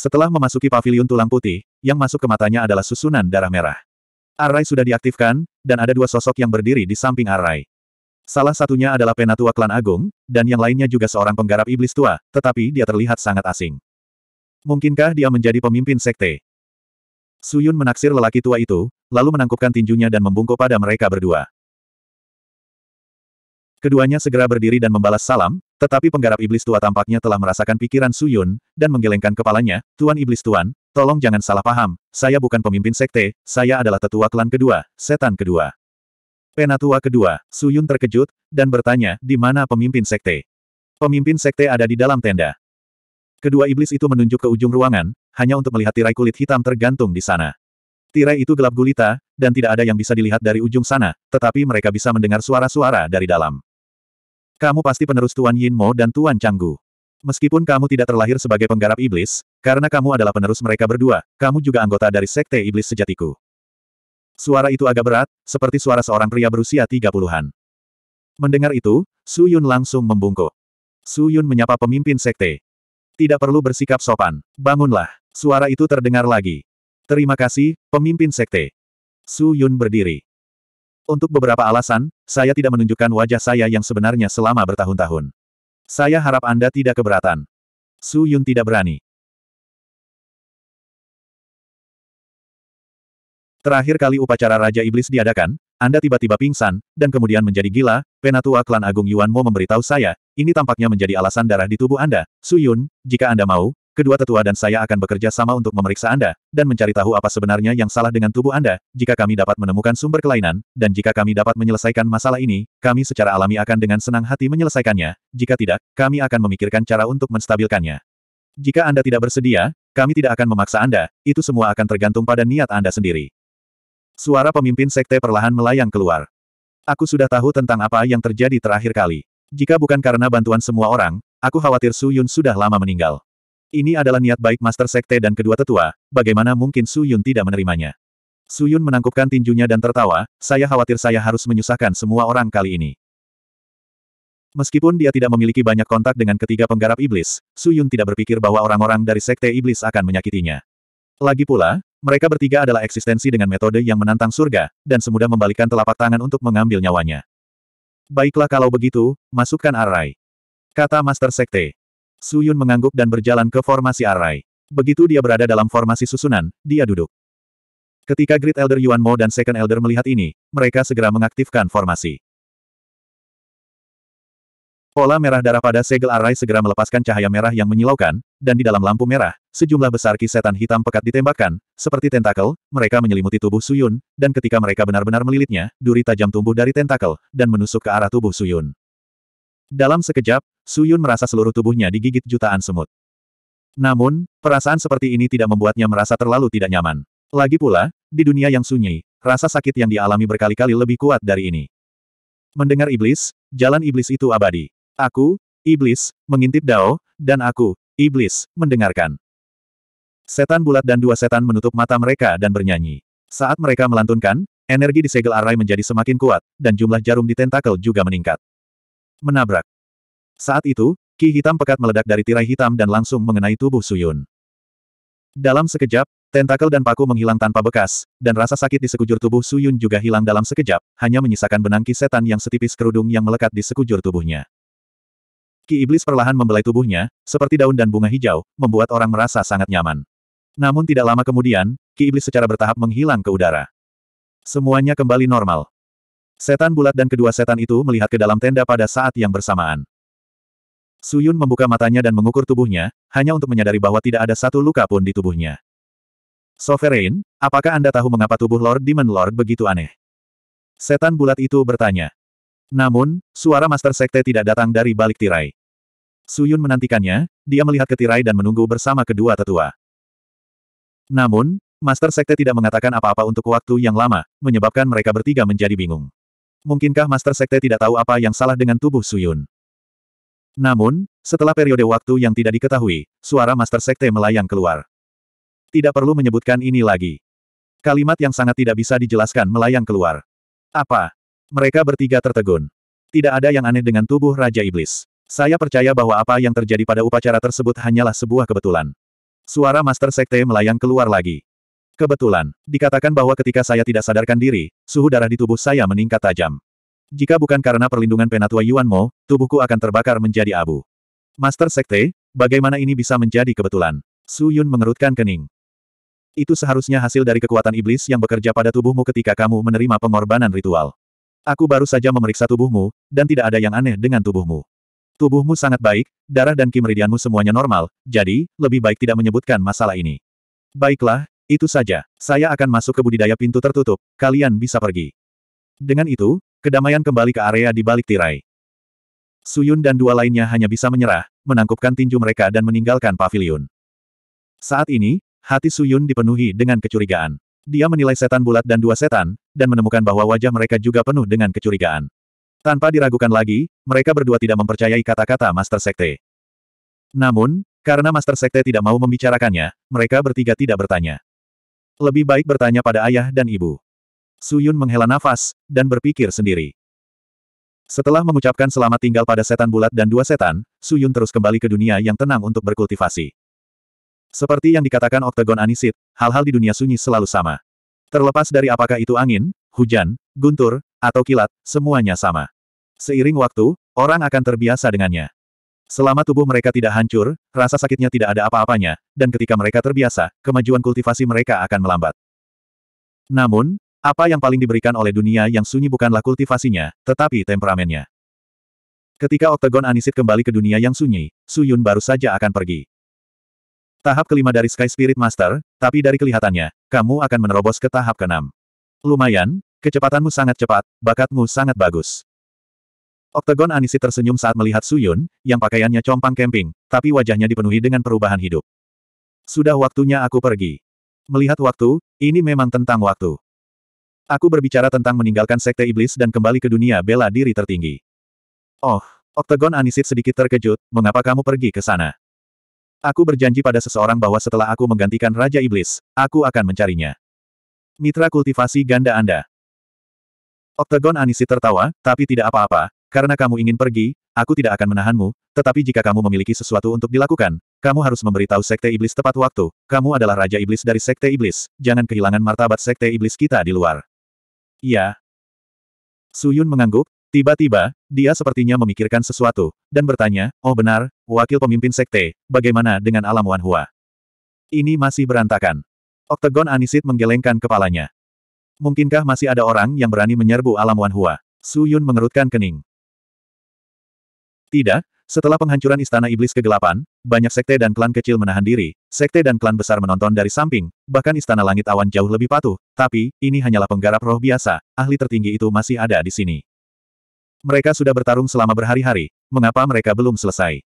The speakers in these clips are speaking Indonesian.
Setelah memasuki pavilion tulang putih, yang masuk ke matanya adalah susunan darah merah. Arai sudah diaktifkan, dan ada dua sosok yang berdiri di samping Arai. Salah satunya adalah penatua klan agung, dan yang lainnya juga seorang penggarap iblis tua, tetapi dia terlihat sangat asing. Mungkinkah dia menjadi pemimpin sekte? Suyun menaksir lelaki tua itu, lalu menangkupkan tinjunya dan membungkuk pada mereka berdua. Keduanya segera berdiri dan membalas salam, tetapi penggarap iblis tua tampaknya telah merasakan pikiran Su Yun, dan menggelengkan kepalanya, Tuan Iblis Tuan, tolong jangan salah paham, saya bukan pemimpin sekte, saya adalah tetua klan kedua, setan kedua. Penatua kedua, Su Yun terkejut, dan bertanya, di mana pemimpin sekte? Pemimpin sekte ada di dalam tenda. Kedua iblis itu menunjuk ke ujung ruangan, hanya untuk melihat tirai kulit hitam tergantung di sana. Tirai itu gelap gulita, dan tidak ada yang bisa dilihat dari ujung sana, tetapi mereka bisa mendengar suara-suara dari dalam. Kamu pasti penerus Tuan Yin Mo dan Tuan Canggu. Meskipun kamu tidak terlahir sebagai penggarap iblis, karena kamu adalah penerus mereka berdua, kamu juga anggota dari Sekte Iblis Sejatiku. Suara itu agak berat, seperti suara seorang pria berusia tiga puluhan. Mendengar itu, Su Yun langsung membungkuk. Su Yun menyapa pemimpin Sekte. Tidak perlu bersikap sopan. Bangunlah. Suara itu terdengar lagi. Terima kasih, pemimpin Sekte. Su Yun berdiri. Untuk beberapa alasan, saya tidak menunjukkan wajah saya yang sebenarnya selama bertahun-tahun. Saya harap Anda tidak keberatan. Su Yun tidak berani. Terakhir kali upacara Raja Iblis diadakan, Anda tiba-tiba pingsan, dan kemudian menjadi gila, Penatua Klan Agung Yuan Mo memberitahu saya, ini tampaknya menjadi alasan darah di tubuh Anda, Su Yun, jika Anda mau, Kedua tetua dan saya akan bekerja sama untuk memeriksa Anda, dan mencari tahu apa sebenarnya yang salah dengan tubuh Anda, jika kami dapat menemukan sumber kelainan, dan jika kami dapat menyelesaikan masalah ini, kami secara alami akan dengan senang hati menyelesaikannya, jika tidak, kami akan memikirkan cara untuk menstabilkannya. Jika Anda tidak bersedia, kami tidak akan memaksa Anda, itu semua akan tergantung pada niat Anda sendiri. Suara pemimpin sekte perlahan melayang keluar. Aku sudah tahu tentang apa yang terjadi terakhir kali. Jika bukan karena bantuan semua orang, aku khawatir Su Yun sudah lama meninggal. Ini adalah niat baik Master Sekte dan kedua tetua, bagaimana mungkin Su Yun tidak menerimanya. Su Yun menangkupkan tinjunya dan tertawa, saya khawatir saya harus menyusahkan semua orang kali ini. Meskipun dia tidak memiliki banyak kontak dengan ketiga penggarap iblis, Su Yun tidak berpikir bahwa orang-orang dari Sekte Iblis akan menyakitinya. Lagi pula, mereka bertiga adalah eksistensi dengan metode yang menantang surga, dan semudah membalikkan telapak tangan untuk mengambil nyawanya. Baiklah kalau begitu, masukkan Arai. Kata Master Sekte. Su Yun mengangguk dan berjalan ke formasi Arai. Begitu dia berada dalam formasi susunan, dia duduk. Ketika Great Elder Yuan Mo dan Second Elder melihat ini, mereka segera mengaktifkan formasi. Pola merah darah pada segel arai segera melepaskan cahaya merah yang menyilaukan, dan di dalam lampu merah, sejumlah besar kisetan hitam pekat ditembakkan, seperti tentakel, mereka menyelimuti tubuh Suyun, dan ketika mereka benar-benar melilitnya, duri tajam tumbuh dari tentakel, dan menusuk ke arah tubuh Suyun. Dalam sekejap, Suyun merasa seluruh tubuhnya digigit jutaan semut. Namun, perasaan seperti ini tidak membuatnya merasa terlalu tidak nyaman. Lagi pula, di dunia yang sunyi, rasa sakit yang dialami berkali-kali lebih kuat dari ini. Mendengar iblis, jalan iblis itu abadi. Aku, iblis, mengintip Dao, dan aku, iblis, mendengarkan. Setan bulat dan dua setan menutup mata mereka dan bernyanyi. Saat mereka melantunkan, energi di segel arai menjadi semakin kuat, dan jumlah jarum di tentakel juga meningkat. Menabrak. Saat itu, ki hitam pekat meledak dari tirai hitam dan langsung mengenai tubuh Suyun. Dalam sekejap, tentakel dan paku menghilang tanpa bekas, dan rasa sakit di sekujur tubuh Suyun juga hilang dalam sekejap, hanya menyisakan benang ki setan yang setipis kerudung yang melekat di sekujur tubuhnya. Ki iblis perlahan membelai tubuhnya, seperti daun dan bunga hijau, membuat orang merasa sangat nyaman. Namun tidak lama kemudian, ki iblis secara bertahap menghilang ke udara. Semuanya kembali normal. Setan bulat dan kedua setan itu melihat ke dalam tenda pada saat yang bersamaan. Suyun membuka matanya dan mengukur tubuhnya, hanya untuk menyadari bahwa tidak ada satu luka pun di tubuhnya. Sovereign, apakah Anda tahu mengapa tubuh Lord Demon Lord begitu aneh? Setan bulat itu bertanya. Namun, suara Master Sekte tidak datang dari balik tirai. Suyun menantikannya, dia melihat ke tirai dan menunggu bersama kedua tetua. Namun, Master Sekte tidak mengatakan apa-apa untuk waktu yang lama, menyebabkan mereka bertiga menjadi bingung. Mungkinkah Master Sekte tidak tahu apa yang salah dengan tubuh Suyun? Namun, setelah periode waktu yang tidak diketahui, suara Master Sekte melayang keluar. Tidak perlu menyebutkan ini lagi. Kalimat yang sangat tidak bisa dijelaskan melayang keluar. Apa? Mereka bertiga tertegun. Tidak ada yang aneh dengan tubuh Raja Iblis. Saya percaya bahwa apa yang terjadi pada upacara tersebut hanyalah sebuah kebetulan. Suara Master Sekte melayang keluar lagi. Kebetulan, dikatakan bahwa ketika saya tidak sadarkan diri, suhu darah di tubuh saya meningkat tajam. Jika bukan karena perlindungan penatua Yuan Mo, tubuhku akan terbakar menjadi abu. Master Sekte, bagaimana ini bisa menjadi kebetulan? Su Yun mengerutkan kening. Itu seharusnya hasil dari kekuatan iblis yang bekerja pada tubuhmu ketika kamu menerima pengorbanan ritual. Aku baru saja memeriksa tubuhmu, dan tidak ada yang aneh dengan tubuhmu. Tubuhmu sangat baik, darah dan kimeridianmu semuanya normal, jadi, lebih baik tidak menyebutkan masalah ini. Baiklah, itu saja. Saya akan masuk ke budidaya pintu tertutup. Kalian bisa pergi. Dengan itu, Kedamaian kembali ke area di balik tirai. Suyun dan dua lainnya hanya bisa menyerah, menangkupkan tinju mereka dan meninggalkan pavilion. Saat ini, hati Suyun dipenuhi dengan kecurigaan. Dia menilai setan bulat dan dua setan, dan menemukan bahwa wajah mereka juga penuh dengan kecurigaan. Tanpa diragukan lagi, mereka berdua tidak mempercayai kata-kata Master Sekte. Namun, karena Master Sekte tidak mau membicarakannya, mereka bertiga tidak bertanya. Lebih baik bertanya pada ayah dan ibu. Suyun menghela nafas, dan berpikir sendiri. Setelah mengucapkan selamat tinggal pada setan bulat dan dua setan, Suyun terus kembali ke dunia yang tenang untuk berkultivasi. Seperti yang dikatakan Oktagon Anisit, hal-hal di dunia sunyi selalu sama. Terlepas dari apakah itu angin, hujan, guntur, atau kilat, semuanya sama. Seiring waktu, orang akan terbiasa dengannya. Selama tubuh mereka tidak hancur, rasa sakitnya tidak ada apa-apanya, dan ketika mereka terbiasa, kemajuan kultivasi mereka akan melambat. Namun, apa yang paling diberikan oleh dunia yang sunyi bukanlah kultivasinya, tetapi temperamennya. Ketika Oktagon Anisit kembali ke dunia yang sunyi, Suyun baru saja akan pergi. Tahap kelima dari Sky Spirit Master, tapi dari kelihatannya, kamu akan menerobos ke tahap keenam. Lumayan, kecepatanmu sangat cepat, bakatmu sangat bagus. Oktagon Anisit tersenyum saat melihat Suyun, yang pakaiannya compang camping, tapi wajahnya dipenuhi dengan perubahan hidup. Sudah waktunya aku pergi. Melihat waktu, ini memang tentang waktu. Aku berbicara tentang meninggalkan sekte iblis dan kembali ke dunia bela diri tertinggi. Oh, Oktagon Anisit sedikit terkejut, mengapa kamu pergi ke sana? Aku berjanji pada seseorang bahwa setelah aku menggantikan Raja Iblis, aku akan mencarinya. Mitra kultivasi ganda Anda. Oktagon Anisit tertawa, tapi tidak apa-apa, karena kamu ingin pergi, aku tidak akan menahanmu, tetapi jika kamu memiliki sesuatu untuk dilakukan, kamu harus memberitahu Sekte Iblis tepat waktu, kamu adalah Raja Iblis dari Sekte Iblis, jangan kehilangan martabat Sekte Iblis kita di luar. Iya. Suyun mengangguk, tiba-tiba, dia sepertinya memikirkan sesuatu, dan bertanya, oh benar, wakil pemimpin sekte, bagaimana dengan alam Wanhua? Ini masih berantakan. Oktagon Anisit menggelengkan kepalanya. Mungkinkah masih ada orang yang berani menyerbu alam Wanhua? Suyun mengerutkan kening. Tidak, setelah penghancuran Istana Iblis Kegelapan, banyak sekte dan klan kecil menahan diri, sekte dan klan besar menonton dari samping, bahkan Istana Langit Awan jauh lebih patuh, tapi, ini hanyalah penggarap roh biasa, ahli tertinggi itu masih ada di sini. Mereka sudah bertarung selama berhari-hari, mengapa mereka belum selesai?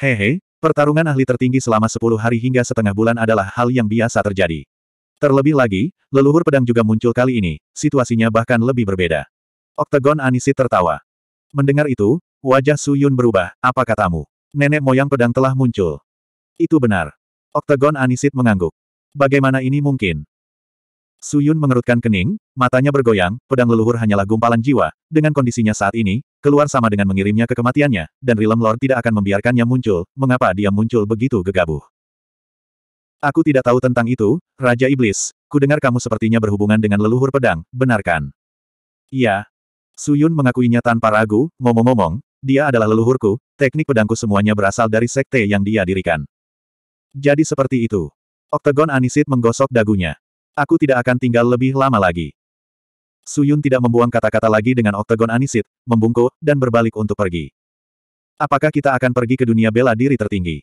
Hehe, pertarungan ahli tertinggi selama 10 hari hingga setengah bulan adalah hal yang biasa terjadi. Terlebih lagi, leluhur pedang juga muncul kali ini, situasinya bahkan lebih berbeda. Oktagon Anisit tertawa. Mendengar itu, Wajah Su Yun berubah, apa katamu? Nenek moyang pedang telah muncul. Itu benar. Oktagon Anisit mengangguk. Bagaimana ini mungkin? Su Yun mengerutkan kening, matanya bergoyang, pedang leluhur hanyalah gumpalan jiwa, dengan kondisinya saat ini, keluar sama dengan mengirimnya ke kematiannya, dan Rilem Lord tidak akan membiarkannya muncul, mengapa dia muncul begitu gegabah. Aku tidak tahu tentang itu, Raja Iblis, kudengar kamu sepertinya berhubungan dengan leluhur pedang, benarkan? Iya. Suyun mengakuinya tanpa ragu, ngomong-ngomong, dia adalah leluhurku, teknik pedangku semuanya berasal dari sekte yang dia dirikan. Jadi seperti itu. Oktagon Anisit menggosok dagunya. Aku tidak akan tinggal lebih lama lagi. Suyun tidak membuang kata-kata lagi dengan Oktagon Anisit, membungkuk, dan berbalik untuk pergi. Apakah kita akan pergi ke dunia bela diri tertinggi?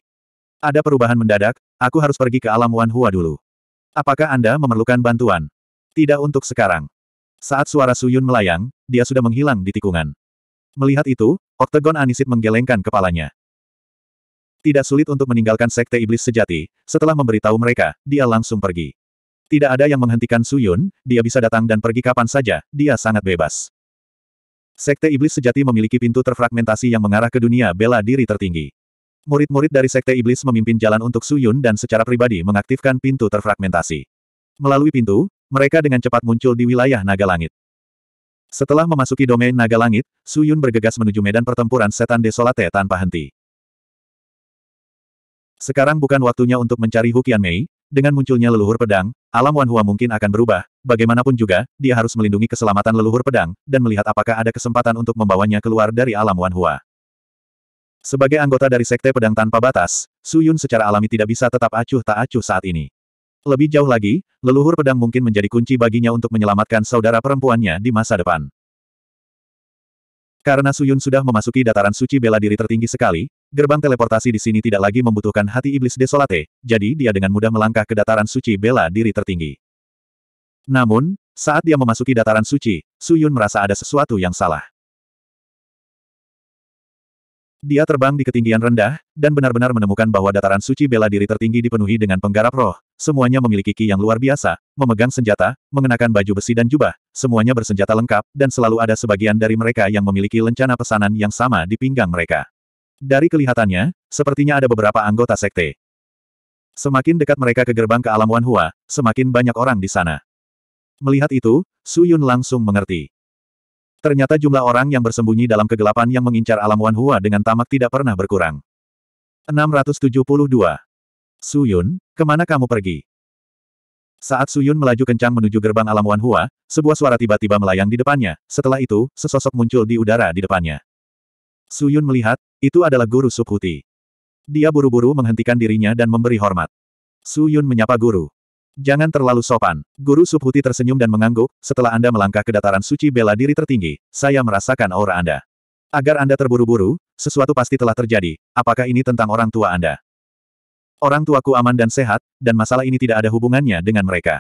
Ada perubahan mendadak, aku harus pergi ke alam Wan Hua dulu. Apakah Anda memerlukan bantuan? Tidak untuk sekarang. Saat suara Suyun melayang, dia sudah menghilang di tikungan. Melihat itu, Oktagon Anisit menggelengkan kepalanya. Tidak sulit untuk meninggalkan sekte iblis sejati, setelah memberitahu mereka, dia langsung pergi. Tidak ada yang menghentikan Suyun, dia bisa datang dan pergi kapan saja, dia sangat bebas. Sekte iblis sejati memiliki pintu terfragmentasi yang mengarah ke dunia bela diri tertinggi. Murid-murid dari sekte iblis memimpin jalan untuk Suyun dan secara pribadi mengaktifkan pintu terfragmentasi. Melalui pintu, mereka dengan cepat muncul di wilayah naga langit. Setelah memasuki domain naga langit, Su Yun bergegas menuju medan pertempuran setan desolate tanpa henti. Sekarang bukan waktunya untuk mencari Hukian Mei, dengan munculnya leluhur pedang, alam Wan Hua mungkin akan berubah, bagaimanapun juga, dia harus melindungi keselamatan leluhur pedang, dan melihat apakah ada kesempatan untuk membawanya keluar dari alam Wan Hua. Sebagai anggota dari Sekte Pedang Tanpa Batas, Su Yun secara alami tidak bisa tetap acuh tak acuh saat ini. Lebih jauh lagi, leluhur pedang mungkin menjadi kunci baginya untuk menyelamatkan saudara perempuannya di masa depan. Karena Suyun sudah memasuki dataran suci bela diri tertinggi sekali, gerbang teleportasi di sini tidak lagi membutuhkan hati iblis desolate, jadi dia dengan mudah melangkah ke dataran suci bela diri tertinggi. Namun, saat dia memasuki dataran suci, Suyun merasa ada sesuatu yang salah. Dia terbang di ketinggian rendah, dan benar-benar menemukan bahwa dataran suci bela diri tertinggi dipenuhi dengan penggarap roh. Semuanya memiliki ki yang luar biasa, memegang senjata, mengenakan baju besi dan jubah, semuanya bersenjata lengkap, dan selalu ada sebagian dari mereka yang memiliki lencana pesanan yang sama di pinggang mereka. Dari kelihatannya, sepertinya ada beberapa anggota sekte. Semakin dekat mereka ke gerbang ke alam Wanhua, semakin banyak orang di sana. Melihat itu, Su Yun langsung mengerti. Ternyata jumlah orang yang bersembunyi dalam kegelapan yang mengincar alam Wan Hua dengan tamak tidak pernah berkurang. 672. Suyun, kemana kamu pergi? Saat Suyun melaju kencang menuju gerbang alam Wan Hua, sebuah suara tiba-tiba melayang di depannya, setelah itu, sesosok muncul di udara di depannya. Suyun melihat, itu adalah guru Subhuti. Dia buru-buru menghentikan dirinya dan memberi hormat. Suyun menyapa guru. Jangan terlalu sopan. Guru Subhuti tersenyum dan mengangguk, setelah Anda melangkah ke dataran suci bela diri tertinggi, saya merasakan aura Anda. Agar Anda terburu-buru, sesuatu pasti telah terjadi, apakah ini tentang orang tua Anda? Orang tuaku aman dan sehat, dan masalah ini tidak ada hubungannya dengan mereka.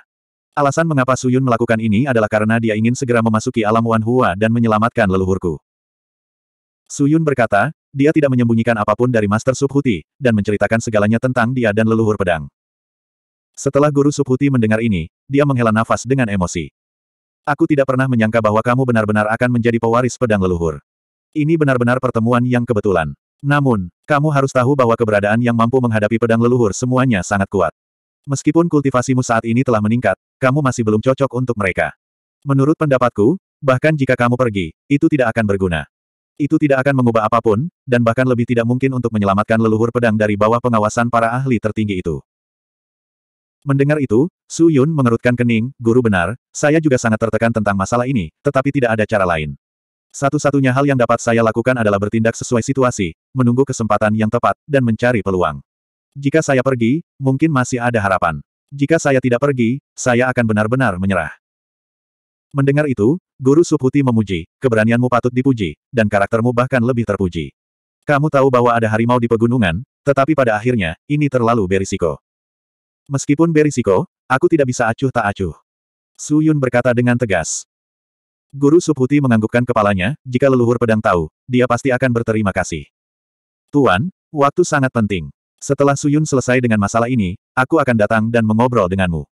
Alasan mengapa Suyun melakukan ini adalah karena dia ingin segera memasuki alam Wan Hua dan menyelamatkan leluhurku. Suyun berkata, dia tidak menyembunyikan apapun dari Master Subhuti, dan menceritakan segalanya tentang dia dan leluhur pedang. Setelah Guru Subhuti mendengar ini, dia menghela nafas dengan emosi. Aku tidak pernah menyangka bahwa kamu benar-benar akan menjadi pewaris pedang leluhur. Ini benar-benar pertemuan yang kebetulan. Namun, kamu harus tahu bahwa keberadaan yang mampu menghadapi pedang leluhur semuanya sangat kuat. Meskipun kultivasimu saat ini telah meningkat, kamu masih belum cocok untuk mereka. Menurut pendapatku, bahkan jika kamu pergi, itu tidak akan berguna. Itu tidak akan mengubah apapun, dan bahkan lebih tidak mungkin untuk menyelamatkan leluhur pedang dari bawah pengawasan para ahli tertinggi itu. Mendengar itu, Su Yun mengerutkan kening, guru benar, saya juga sangat tertekan tentang masalah ini, tetapi tidak ada cara lain. Satu-satunya hal yang dapat saya lakukan adalah bertindak sesuai situasi, menunggu kesempatan yang tepat, dan mencari peluang. Jika saya pergi, mungkin masih ada harapan. Jika saya tidak pergi, saya akan benar-benar menyerah. Mendengar itu, Guru Subhuti memuji, keberanianmu patut dipuji, dan karaktermu bahkan lebih terpuji. Kamu tahu bahwa ada harimau di pegunungan, tetapi pada akhirnya, ini terlalu berisiko. Meskipun berisiko, aku tidak bisa acuh tak acuh. Su Yun berkata dengan tegas. Guru Subhuti menganggukkan kepalanya, jika leluhur pedang tahu, dia pasti akan berterima kasih. Tuan, waktu sangat penting. Setelah Su Yun selesai dengan masalah ini, aku akan datang dan mengobrol denganmu.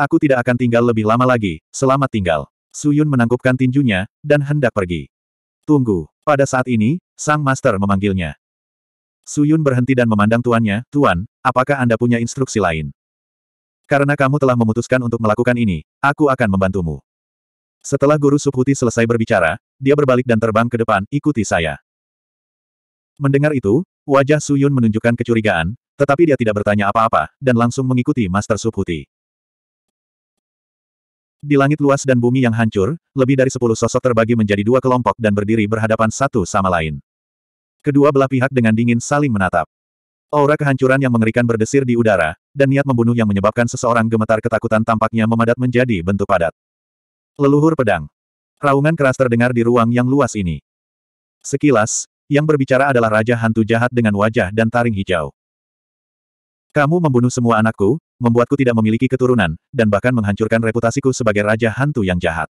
Aku tidak akan tinggal lebih lama lagi, selamat tinggal. Su Yun menangkupkan tinjunya, dan hendak pergi. Tunggu, pada saat ini, Sang Master memanggilnya. Su Yun berhenti dan memandang tuannya, Tuan, apakah Anda punya instruksi lain? Karena kamu telah memutuskan untuk melakukan ini, aku akan membantumu. Setelah Guru Subhuti selesai berbicara, dia berbalik dan terbang ke depan, ikuti saya. Mendengar itu, wajah Suyun menunjukkan kecurigaan, tetapi dia tidak bertanya apa-apa, dan langsung mengikuti Master Subhuti. Di langit luas dan bumi yang hancur, lebih dari sepuluh sosok terbagi menjadi dua kelompok dan berdiri berhadapan satu sama lain. Kedua belah pihak dengan dingin saling menatap. Aura kehancuran yang mengerikan berdesir di udara, dan niat membunuh yang menyebabkan seseorang gemetar ketakutan tampaknya memadat menjadi bentuk padat. Leluhur pedang. Raungan keras terdengar di ruang yang luas ini. Sekilas, yang berbicara adalah Raja Hantu Jahat dengan wajah dan taring hijau. Kamu membunuh semua anakku, membuatku tidak memiliki keturunan, dan bahkan menghancurkan reputasiku sebagai Raja Hantu yang jahat.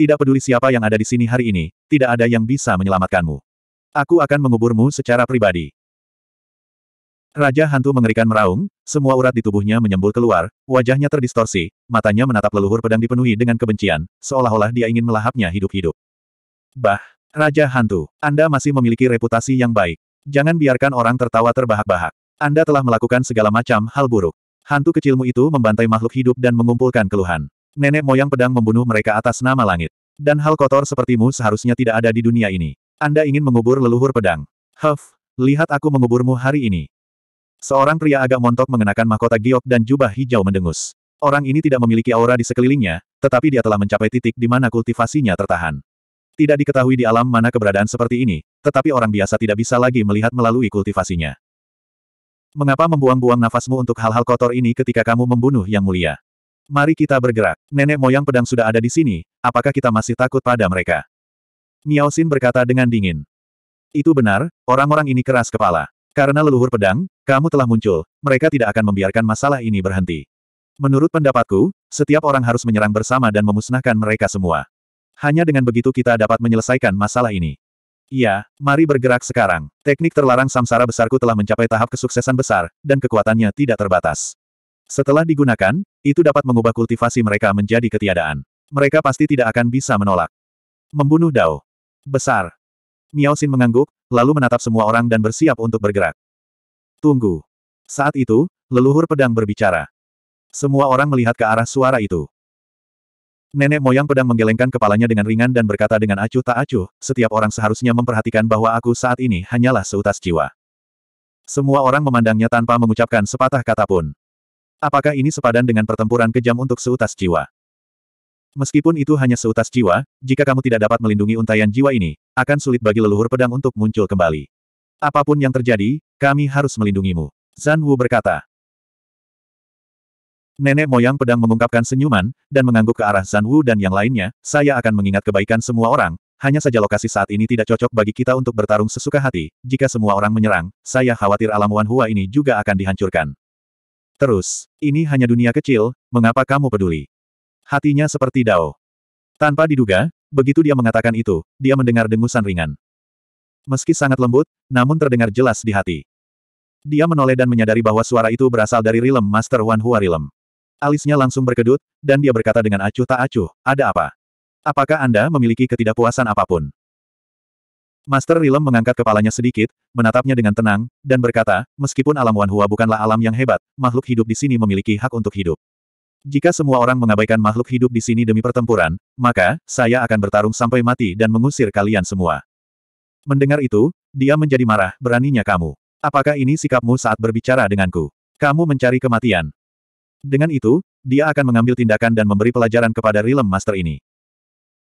Tidak peduli siapa yang ada di sini hari ini, tidak ada yang bisa menyelamatkanmu. Aku akan menguburmu secara pribadi. Raja hantu mengerikan meraung, semua urat di tubuhnya menyembul keluar, wajahnya terdistorsi, matanya menatap leluhur pedang dipenuhi dengan kebencian, seolah-olah dia ingin melahapnya hidup-hidup. Bah, Raja hantu, Anda masih memiliki reputasi yang baik. Jangan biarkan orang tertawa terbahak-bahak. Anda telah melakukan segala macam hal buruk. Hantu kecilmu itu membantai makhluk hidup dan mengumpulkan keluhan. Nenek moyang pedang membunuh mereka atas nama langit. Dan hal kotor sepertimu seharusnya tidak ada di dunia ini. Anda ingin mengubur leluhur pedang. Huff, lihat aku menguburmu hari ini. Seorang pria agak montok mengenakan mahkota giok dan jubah hijau mendengus. Orang ini tidak memiliki aura di sekelilingnya, tetapi dia telah mencapai titik di mana kultivasinya tertahan. Tidak diketahui di alam mana keberadaan seperti ini, tetapi orang biasa tidak bisa lagi melihat melalui kultivasinya. Mengapa membuang-buang nafasmu untuk hal-hal kotor ini ketika kamu membunuh yang mulia? Mari kita bergerak. Nenek moyang pedang sudah ada di sini, apakah kita masih takut pada mereka? Miao Xin berkata dengan dingin. Itu benar, orang-orang ini keras kepala. Karena leluhur pedang, kamu telah muncul, mereka tidak akan membiarkan masalah ini berhenti. Menurut pendapatku, setiap orang harus menyerang bersama dan memusnahkan mereka semua. Hanya dengan begitu kita dapat menyelesaikan masalah ini. Iya, mari bergerak sekarang. Teknik terlarang samsara besarku telah mencapai tahap kesuksesan besar, dan kekuatannya tidak terbatas. Setelah digunakan, itu dapat mengubah kultivasi mereka menjadi ketiadaan. Mereka pasti tidak akan bisa menolak. Membunuh Dao. Besar. Miao Xin mengangguk, lalu menatap semua orang dan bersiap untuk bergerak. Tunggu. Saat itu, leluhur pedang berbicara. Semua orang melihat ke arah suara itu. Nenek moyang pedang menggelengkan kepalanya dengan ringan dan berkata dengan acuh tak acuh, setiap orang seharusnya memperhatikan bahwa aku saat ini hanyalah seutas jiwa. Semua orang memandangnya tanpa mengucapkan sepatah kata pun. Apakah ini sepadan dengan pertempuran kejam untuk seutas jiwa? Meskipun itu hanya seutas jiwa, jika kamu tidak dapat melindungi untayan jiwa ini, akan sulit bagi leluhur pedang untuk muncul kembali. Apapun yang terjadi, kami harus melindungimu. Zan Wu berkata. Nenek moyang pedang mengungkapkan senyuman, dan mengangguk ke arah Zan Wu dan yang lainnya, saya akan mengingat kebaikan semua orang, hanya saja lokasi saat ini tidak cocok bagi kita untuk bertarung sesuka hati, jika semua orang menyerang, saya khawatir alam Wan Hua ini juga akan dihancurkan. Terus, ini hanya dunia kecil, mengapa kamu peduli? Hatinya seperti Dao. Tanpa diduga, Begitu dia mengatakan itu, dia mendengar dengusan ringan. Meski sangat lembut, namun terdengar jelas di hati. Dia menoleh dan menyadari bahwa suara itu berasal dari Rilem Master Wan Hua Rilem. Alisnya langsung berkedut, dan dia berkata dengan acuh tak acuh, ada apa? Apakah Anda memiliki ketidakpuasan apapun? Master Rilem mengangkat kepalanya sedikit, menatapnya dengan tenang, dan berkata, meskipun alam Wan Hua bukanlah alam yang hebat, makhluk hidup di sini memiliki hak untuk hidup. Jika semua orang mengabaikan makhluk hidup di sini demi pertempuran, maka, saya akan bertarung sampai mati dan mengusir kalian semua. Mendengar itu, dia menjadi marah, beraninya kamu. Apakah ini sikapmu saat berbicara denganku? Kamu mencari kematian. Dengan itu, dia akan mengambil tindakan dan memberi pelajaran kepada Realm Master ini.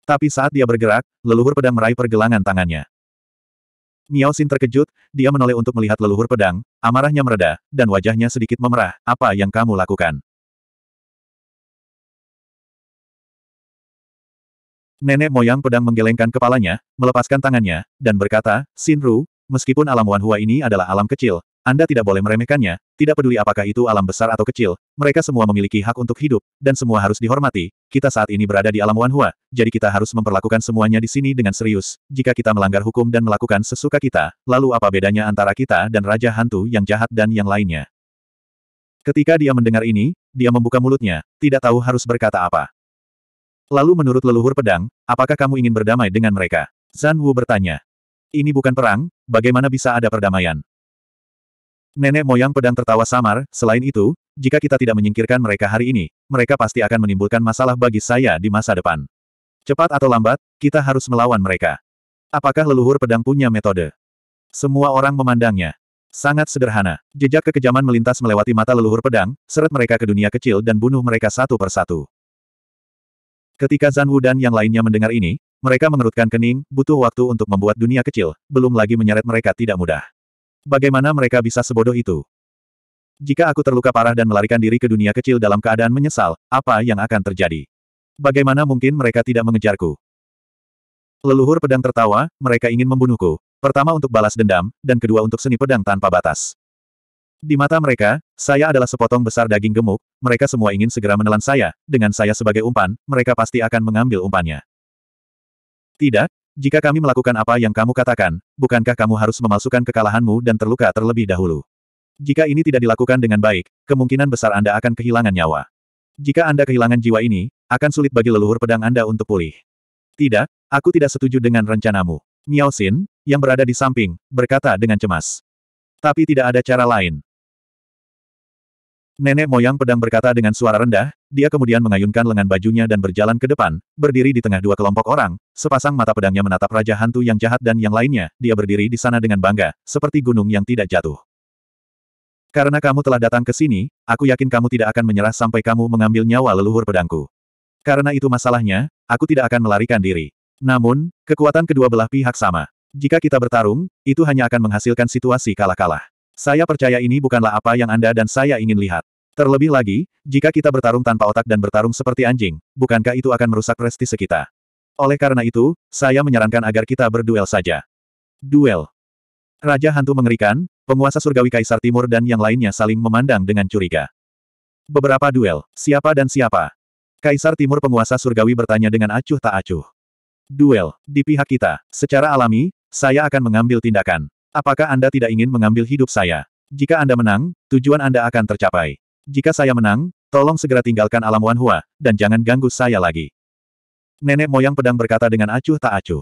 Tapi saat dia bergerak, leluhur pedang meraih pergelangan tangannya. Miao Xin terkejut, dia menoleh untuk melihat leluhur pedang, amarahnya mereda, dan wajahnya sedikit memerah, apa yang kamu lakukan? Nenek moyang pedang menggelengkan kepalanya, melepaskan tangannya, dan berkata, Sinru, meskipun alam Wan Hua ini adalah alam kecil, Anda tidak boleh meremehkannya, tidak peduli apakah itu alam besar atau kecil, mereka semua memiliki hak untuk hidup, dan semua harus dihormati. Kita saat ini berada di alam Wanhua, jadi kita harus memperlakukan semuanya di sini dengan serius. Jika kita melanggar hukum dan melakukan sesuka kita, lalu apa bedanya antara kita dan Raja Hantu yang jahat dan yang lainnya? Ketika dia mendengar ini, dia membuka mulutnya, tidak tahu harus berkata apa. Lalu menurut leluhur pedang, apakah kamu ingin berdamai dengan mereka? Zan Wu bertanya. Ini bukan perang, bagaimana bisa ada perdamaian? Nenek moyang pedang tertawa samar, selain itu, jika kita tidak menyingkirkan mereka hari ini, mereka pasti akan menimbulkan masalah bagi saya di masa depan. Cepat atau lambat, kita harus melawan mereka. Apakah leluhur pedang punya metode? Semua orang memandangnya. Sangat sederhana. Jejak kekejaman melintas melewati mata leluhur pedang, seret mereka ke dunia kecil dan bunuh mereka satu persatu. Ketika Zan Wu dan yang lainnya mendengar ini, mereka mengerutkan kening, butuh waktu untuk membuat dunia kecil, belum lagi menyeret mereka tidak mudah. Bagaimana mereka bisa sebodoh itu? Jika aku terluka parah dan melarikan diri ke dunia kecil dalam keadaan menyesal, apa yang akan terjadi? Bagaimana mungkin mereka tidak mengejarku? Leluhur pedang tertawa, mereka ingin membunuhku. Pertama untuk balas dendam, dan kedua untuk seni pedang tanpa batas. Di mata mereka, saya adalah sepotong besar daging gemuk, mereka semua ingin segera menelan saya, dengan saya sebagai umpan, mereka pasti akan mengambil umpannya. Tidak, jika kami melakukan apa yang kamu katakan, bukankah kamu harus memalsukan kekalahanmu dan terluka terlebih dahulu? Jika ini tidak dilakukan dengan baik, kemungkinan besar Anda akan kehilangan nyawa. Jika Anda kehilangan jiwa ini, akan sulit bagi leluhur pedang Anda untuk pulih. Tidak, aku tidak setuju dengan rencanamu. Miao Xin, yang berada di samping, berkata dengan cemas. Tapi tidak ada cara lain. Nenek moyang pedang berkata dengan suara rendah, dia kemudian mengayunkan lengan bajunya dan berjalan ke depan, berdiri di tengah dua kelompok orang, sepasang mata pedangnya menatap Raja Hantu yang jahat dan yang lainnya, dia berdiri di sana dengan bangga, seperti gunung yang tidak jatuh. Karena kamu telah datang ke sini, aku yakin kamu tidak akan menyerah sampai kamu mengambil nyawa leluhur pedangku. Karena itu masalahnya, aku tidak akan melarikan diri. Namun, kekuatan kedua belah pihak sama. Jika kita bertarung, itu hanya akan menghasilkan situasi kalah-kalah. Saya percaya ini bukanlah apa yang Anda dan saya ingin lihat. Terlebih lagi, jika kita bertarung tanpa otak dan bertarung seperti anjing, bukankah itu akan merusak prestise kita? Oleh karena itu, saya menyarankan agar kita berduel saja. Duel. Raja Hantu mengerikan, penguasa surgawi Kaisar Timur dan yang lainnya saling memandang dengan curiga. Beberapa duel, siapa dan siapa? Kaisar Timur penguasa surgawi bertanya dengan acuh tak acuh. Duel, di pihak kita, secara alami, saya akan mengambil tindakan. Apakah Anda tidak ingin mengambil hidup saya? Jika Anda menang, tujuan Anda akan tercapai. Jika saya menang, tolong segera tinggalkan alam Wan Hua, dan jangan ganggu saya lagi. Nenek moyang pedang berkata dengan acuh tak acuh.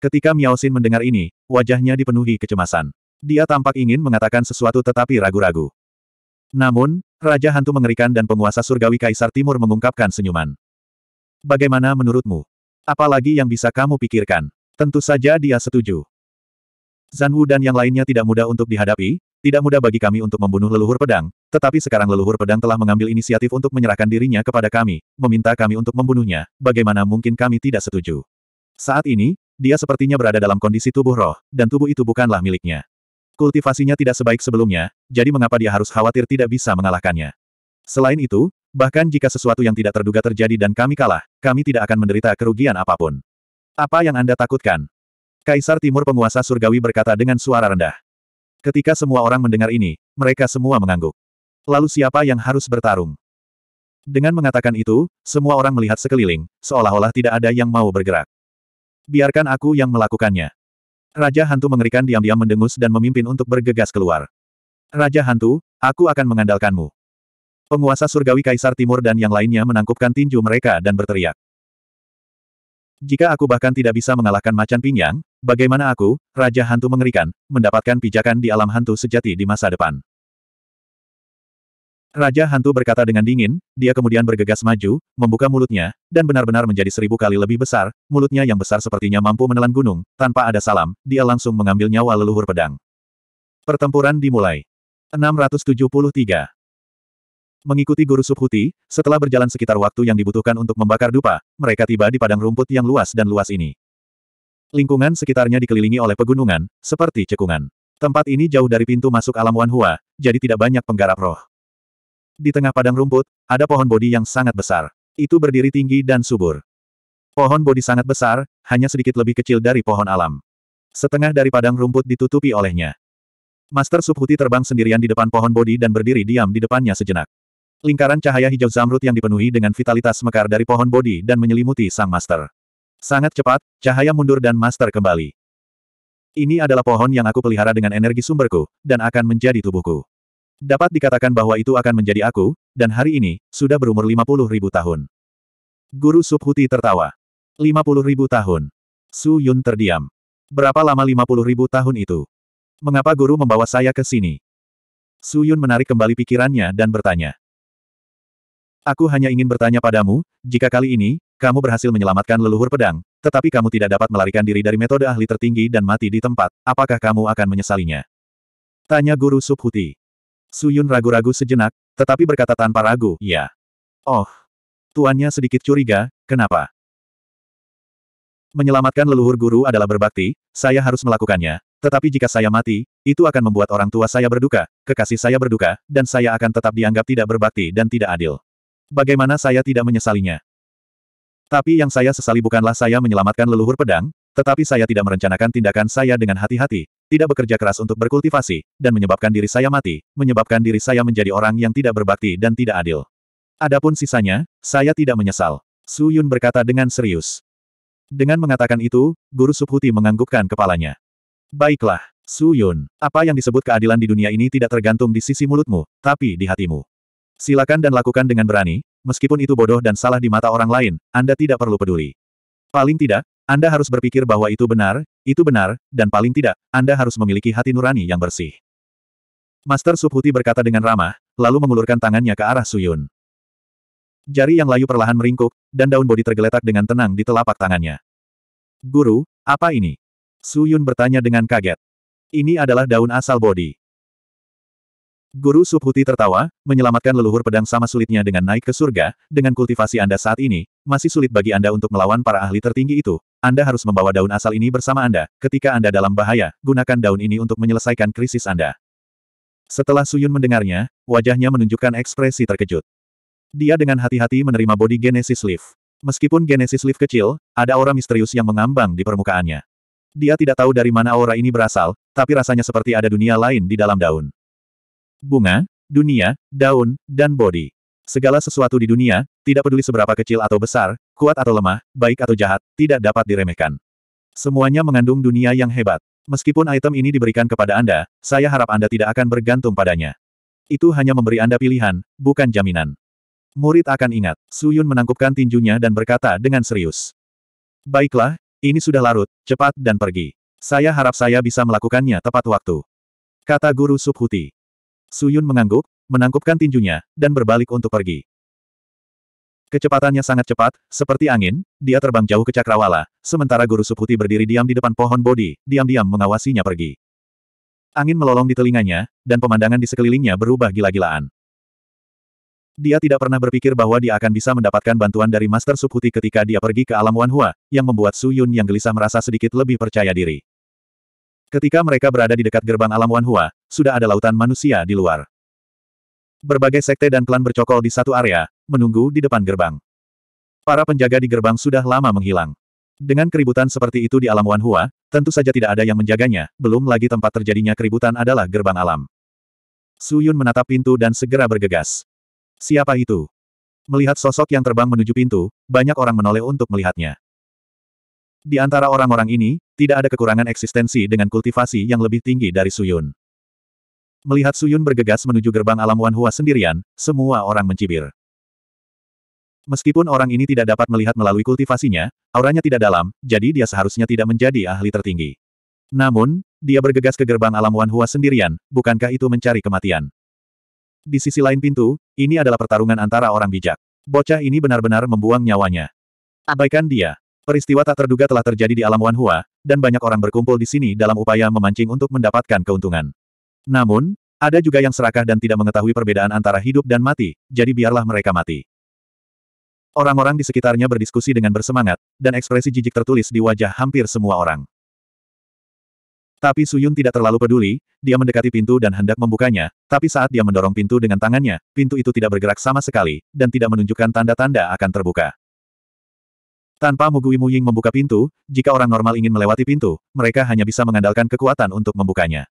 Ketika Miao Xin mendengar ini, wajahnya dipenuhi kecemasan. Dia tampak ingin mengatakan sesuatu tetapi ragu-ragu. Namun, Raja Hantu mengerikan dan penguasa surgawi Kaisar Timur mengungkapkan senyuman. Bagaimana menurutmu? Apalagi yang bisa kamu pikirkan? Tentu saja dia setuju. Zan Wu dan yang lainnya tidak mudah untuk dihadapi, tidak mudah bagi kami untuk membunuh leluhur pedang, tetapi sekarang leluhur pedang telah mengambil inisiatif untuk menyerahkan dirinya kepada kami, meminta kami untuk membunuhnya, bagaimana mungkin kami tidak setuju. Saat ini, dia sepertinya berada dalam kondisi tubuh roh, dan tubuh itu bukanlah miliknya. Kultivasinya tidak sebaik sebelumnya, jadi mengapa dia harus khawatir tidak bisa mengalahkannya. Selain itu, bahkan jika sesuatu yang tidak terduga terjadi dan kami kalah, kami tidak akan menderita kerugian apapun. Apa yang Anda takutkan? Kaisar Timur penguasa surgawi berkata dengan suara rendah. Ketika semua orang mendengar ini, mereka semua mengangguk. Lalu siapa yang harus bertarung? Dengan mengatakan itu, semua orang melihat sekeliling, seolah-olah tidak ada yang mau bergerak. Biarkan aku yang melakukannya. Raja Hantu mengerikan diam-diam mendengus dan memimpin untuk bergegas keluar. Raja Hantu, aku akan mengandalkanmu. Penguasa surgawi Kaisar Timur dan yang lainnya menangkupkan tinju mereka dan berteriak. Jika aku bahkan tidak bisa mengalahkan macan pingyang, Bagaimana aku, Raja Hantu mengerikan, mendapatkan pijakan di alam hantu sejati di masa depan? Raja Hantu berkata dengan dingin, dia kemudian bergegas maju, membuka mulutnya, dan benar-benar menjadi seribu kali lebih besar, mulutnya yang besar sepertinya mampu menelan gunung, tanpa ada salam, dia langsung mengambil nyawa leluhur pedang. Pertempuran dimulai. 673 Mengikuti Guru Subhuti, setelah berjalan sekitar waktu yang dibutuhkan untuk membakar dupa, mereka tiba di padang rumput yang luas dan luas ini. Lingkungan sekitarnya dikelilingi oleh pegunungan, seperti cekungan. Tempat ini jauh dari pintu masuk alam Wanhua, jadi tidak banyak penggarap roh. Di tengah padang rumput, ada pohon bodi yang sangat besar. Itu berdiri tinggi dan subur. Pohon bodi sangat besar, hanya sedikit lebih kecil dari pohon alam. Setengah dari padang rumput ditutupi olehnya. Master Subhuti terbang sendirian di depan pohon bodi dan berdiri diam di depannya sejenak. Lingkaran cahaya hijau zamrud yang dipenuhi dengan vitalitas mekar dari pohon bodi dan menyelimuti sang master. Sangat cepat, cahaya mundur dan master kembali. Ini adalah pohon yang aku pelihara dengan energi sumberku, dan akan menjadi tubuhku. Dapat dikatakan bahwa itu akan menjadi aku, dan hari ini, sudah berumur 50 ribu tahun. Guru Subhuti tertawa. 50 ribu tahun. Su Yun terdiam. Berapa lama 50 ribu tahun itu? Mengapa guru membawa saya ke sini? Su Yun menarik kembali pikirannya dan bertanya. Aku hanya ingin bertanya padamu, jika kali ini, kamu berhasil menyelamatkan leluhur pedang, tetapi kamu tidak dapat melarikan diri dari metode ahli tertinggi dan mati di tempat, apakah kamu akan menyesalinya? Tanya Guru Subhuti. Suyun ragu-ragu sejenak, tetapi berkata tanpa ragu, ya. Oh. Tuannya sedikit curiga, kenapa? Menyelamatkan leluhur guru adalah berbakti, saya harus melakukannya, tetapi jika saya mati, itu akan membuat orang tua saya berduka, kekasih saya berduka, dan saya akan tetap dianggap tidak berbakti dan tidak adil. Bagaimana saya tidak menyesalinya? Tapi yang saya sesali bukanlah saya menyelamatkan leluhur pedang, tetapi saya tidak merencanakan tindakan saya dengan hati-hati, tidak bekerja keras untuk berkultivasi, dan menyebabkan diri saya mati, menyebabkan diri saya menjadi orang yang tidak berbakti dan tidak adil. Adapun sisanya, saya tidak menyesal. Su Yun berkata dengan serius. Dengan mengatakan itu, Guru Subhuti menganggukkan kepalanya. Baiklah, Su Yun, apa yang disebut keadilan di dunia ini tidak tergantung di sisi mulutmu, tapi di hatimu. Silakan dan lakukan dengan berani, meskipun itu bodoh dan salah di mata orang lain, Anda tidak perlu peduli. Paling tidak, Anda harus berpikir bahwa itu benar, itu benar, dan paling tidak, Anda harus memiliki hati nurani yang bersih. Master Subhuti berkata dengan ramah, lalu mengulurkan tangannya ke arah Suyun. Jari yang layu perlahan meringkuk, dan daun bodi tergeletak dengan tenang di telapak tangannya. Guru, apa ini? Suyun bertanya dengan kaget. Ini adalah daun asal bodi. Guru Subhuti tertawa, menyelamatkan leluhur pedang sama sulitnya dengan naik ke surga, dengan kultivasi Anda saat ini, masih sulit bagi Anda untuk melawan para ahli tertinggi itu. Anda harus membawa daun asal ini bersama Anda, ketika Anda dalam bahaya, gunakan daun ini untuk menyelesaikan krisis Anda. Setelah Suyun mendengarnya, wajahnya menunjukkan ekspresi terkejut. Dia dengan hati-hati menerima Body Genesis Leaf. Meskipun Genesis Leaf kecil, ada aura misterius yang mengambang di permukaannya. Dia tidak tahu dari mana aura ini berasal, tapi rasanya seperti ada dunia lain di dalam daun bunga, dunia, daun, dan bodi. Segala sesuatu di dunia, tidak peduli seberapa kecil atau besar, kuat atau lemah, baik atau jahat, tidak dapat diremehkan. Semuanya mengandung dunia yang hebat. Meskipun item ini diberikan kepada Anda, saya harap Anda tidak akan bergantung padanya. Itu hanya memberi Anda pilihan, bukan jaminan. Murid akan ingat, Su Yun menangkupkan tinjunya dan berkata dengan serius. Baiklah, ini sudah larut, cepat dan pergi. Saya harap saya bisa melakukannya tepat waktu. Kata Guru Subhuti. Suyun mengangguk, menangkupkan tinjunya, dan berbalik untuk pergi. Kecepatannya sangat cepat, seperti angin, dia terbang jauh ke Cakrawala, sementara Guru Suputi berdiri diam di depan pohon bodi, diam-diam mengawasinya pergi. Angin melolong di telinganya, dan pemandangan di sekelilingnya berubah gila-gilaan. Dia tidak pernah berpikir bahwa dia akan bisa mendapatkan bantuan dari Master Subhuti ketika dia pergi ke alam Wanhua, yang membuat Su Yun yang gelisah merasa sedikit lebih percaya diri. Ketika mereka berada di dekat gerbang alam Wanhua, sudah ada lautan manusia di luar. Berbagai sekte dan klan bercokol di satu area, menunggu di depan gerbang. Para penjaga di gerbang sudah lama menghilang. Dengan keributan seperti itu di alam Wanhua, tentu saja tidak ada yang menjaganya, belum lagi tempat terjadinya keributan adalah gerbang alam. Su Yun menatap pintu dan segera bergegas. Siapa itu? Melihat sosok yang terbang menuju pintu, banyak orang menoleh untuk melihatnya. Di antara orang-orang ini, tidak ada kekurangan eksistensi dengan kultivasi yang lebih tinggi dari Suyun. Melihat Suyun bergegas menuju gerbang alam Wan Hua sendirian, semua orang mencibir. Meskipun orang ini tidak dapat melihat melalui kultivasinya, auranya tidak dalam, jadi dia seharusnya tidak menjadi ahli tertinggi. Namun, dia bergegas ke gerbang alam Wan Hua sendirian, bukankah itu mencari kematian? Di sisi lain pintu, ini adalah pertarungan antara orang bijak. Bocah ini benar-benar membuang nyawanya. Abaikan dia. Peristiwa tak terduga telah terjadi di alam Wanhua, dan banyak orang berkumpul di sini dalam upaya memancing untuk mendapatkan keuntungan. Namun, ada juga yang serakah dan tidak mengetahui perbedaan antara hidup dan mati, jadi biarlah mereka mati. Orang-orang di sekitarnya berdiskusi dengan bersemangat, dan ekspresi jijik tertulis di wajah hampir semua orang. Tapi Suyun tidak terlalu peduli, dia mendekati pintu dan hendak membukanya, tapi saat dia mendorong pintu dengan tangannya, pintu itu tidak bergerak sama sekali, dan tidak menunjukkan tanda-tanda akan terbuka. Tanpa Mugui Muying membuka pintu, jika orang normal ingin melewati pintu, mereka hanya bisa mengandalkan kekuatan untuk membukanya.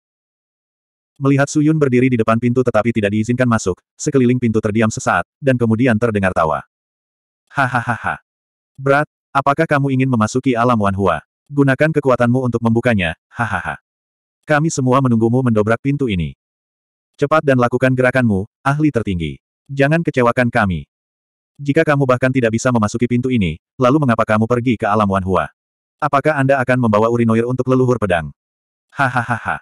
Melihat Suyun berdiri di depan pintu tetapi tidak diizinkan masuk, sekeliling pintu terdiam sesaat, dan kemudian terdengar tawa. Hahaha. Berat, apakah kamu ingin memasuki alam Wanhua? Gunakan kekuatanmu untuk membukanya, hahaha. Kami semua menunggumu mendobrak pintu ini. Cepat dan lakukan gerakanmu, ahli tertinggi. Jangan kecewakan kami. Jika kamu bahkan tidak bisa memasuki pintu ini, lalu mengapa kamu pergi ke alam Wanhua? Apakah Anda akan membawa urinoir untuk leluhur pedang? Hahaha.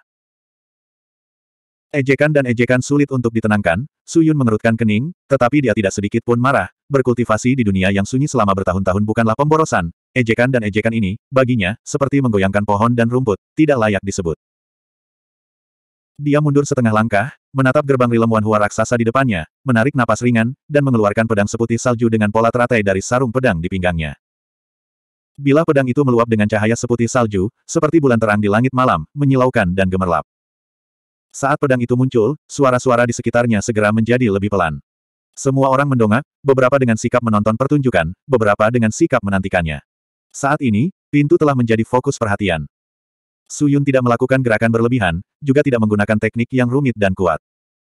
Ejekan dan ejekan sulit untuk ditenangkan, Su Yun mengerutkan kening, tetapi dia tidak sedikit pun marah, berkultivasi di dunia yang sunyi selama bertahun-tahun bukanlah pemborosan, ejekan dan ejekan ini, baginya, seperti menggoyangkan pohon dan rumput, tidak layak disebut. Dia mundur setengah langkah, menatap gerbang rilemuan hua raksasa di depannya, menarik napas ringan, dan mengeluarkan pedang seputih salju dengan pola teratai dari sarung pedang di pinggangnya. Bila pedang itu meluap dengan cahaya seputih salju, seperti bulan terang di langit malam, menyilaukan dan gemerlap. Saat pedang itu muncul, suara-suara di sekitarnya segera menjadi lebih pelan. Semua orang mendongak, beberapa dengan sikap menonton pertunjukan, beberapa dengan sikap menantikannya. Saat ini, pintu telah menjadi fokus perhatian. Su Yun tidak melakukan gerakan berlebihan, juga tidak menggunakan teknik yang rumit dan kuat.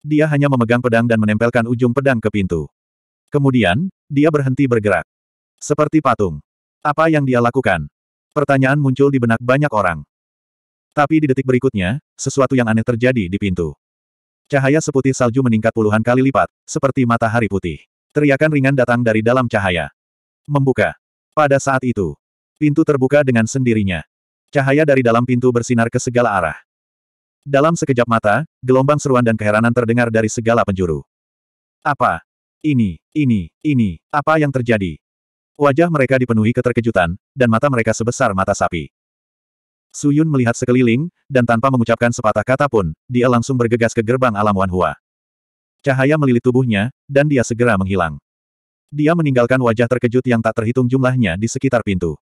Dia hanya memegang pedang dan menempelkan ujung pedang ke pintu. Kemudian, dia berhenti bergerak. Seperti patung. Apa yang dia lakukan? Pertanyaan muncul di benak banyak orang. Tapi di detik berikutnya, sesuatu yang aneh terjadi di pintu. Cahaya seputih salju meningkat puluhan kali lipat, seperti matahari putih. Teriakan ringan datang dari dalam cahaya. Membuka. Pada saat itu, pintu terbuka dengan sendirinya. Cahaya dari dalam pintu bersinar ke segala arah. Dalam sekejap mata, gelombang seruan dan keheranan terdengar dari segala penjuru. Apa? Ini, ini, ini, apa yang terjadi? Wajah mereka dipenuhi keterkejutan, dan mata mereka sebesar mata sapi. Suyun melihat sekeliling, dan tanpa mengucapkan sepatah kata pun, dia langsung bergegas ke gerbang alam Wanhua. Cahaya melilit tubuhnya, dan dia segera menghilang. Dia meninggalkan wajah terkejut yang tak terhitung jumlahnya di sekitar pintu.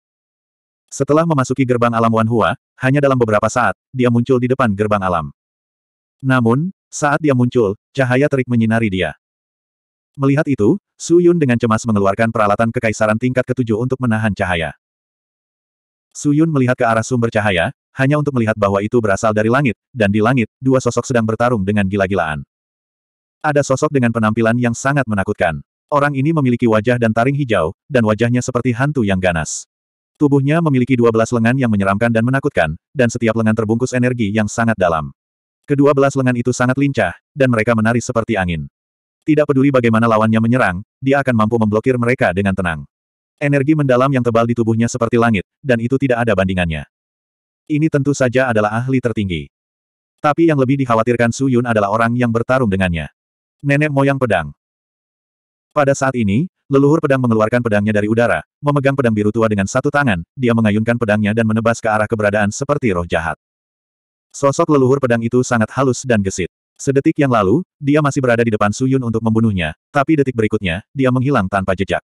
Setelah memasuki gerbang alam Wan Hua, hanya dalam beberapa saat, dia muncul di depan gerbang alam. Namun, saat dia muncul, cahaya terik menyinari dia. Melihat itu, Su Yun dengan cemas mengeluarkan peralatan kekaisaran tingkat ketujuh untuk menahan cahaya. Su Yun melihat ke arah sumber cahaya, hanya untuk melihat bahwa itu berasal dari langit, dan di langit, dua sosok sedang bertarung dengan gila-gilaan. Ada sosok dengan penampilan yang sangat menakutkan. Orang ini memiliki wajah dan taring hijau, dan wajahnya seperti hantu yang ganas. Tubuhnya memiliki dua belas lengan yang menyeramkan dan menakutkan, dan setiap lengan terbungkus energi yang sangat dalam. Kedua belas lengan itu sangat lincah, dan mereka menari seperti angin. Tidak peduli bagaimana lawannya menyerang, dia akan mampu memblokir mereka dengan tenang. Energi mendalam yang tebal di tubuhnya seperti langit, dan itu tidak ada bandingannya. Ini tentu saja adalah ahli tertinggi. Tapi yang lebih dikhawatirkan Su Yun adalah orang yang bertarung dengannya. Nenek moyang pedang, pada saat ini, leluhur pedang mengeluarkan pedangnya dari udara, memegang pedang biru tua dengan satu tangan, dia mengayunkan pedangnya dan menebas ke arah keberadaan seperti roh jahat. Sosok leluhur pedang itu sangat halus dan gesit. Sedetik yang lalu, dia masih berada di depan Suyun untuk membunuhnya, tapi detik berikutnya, dia menghilang tanpa jejak.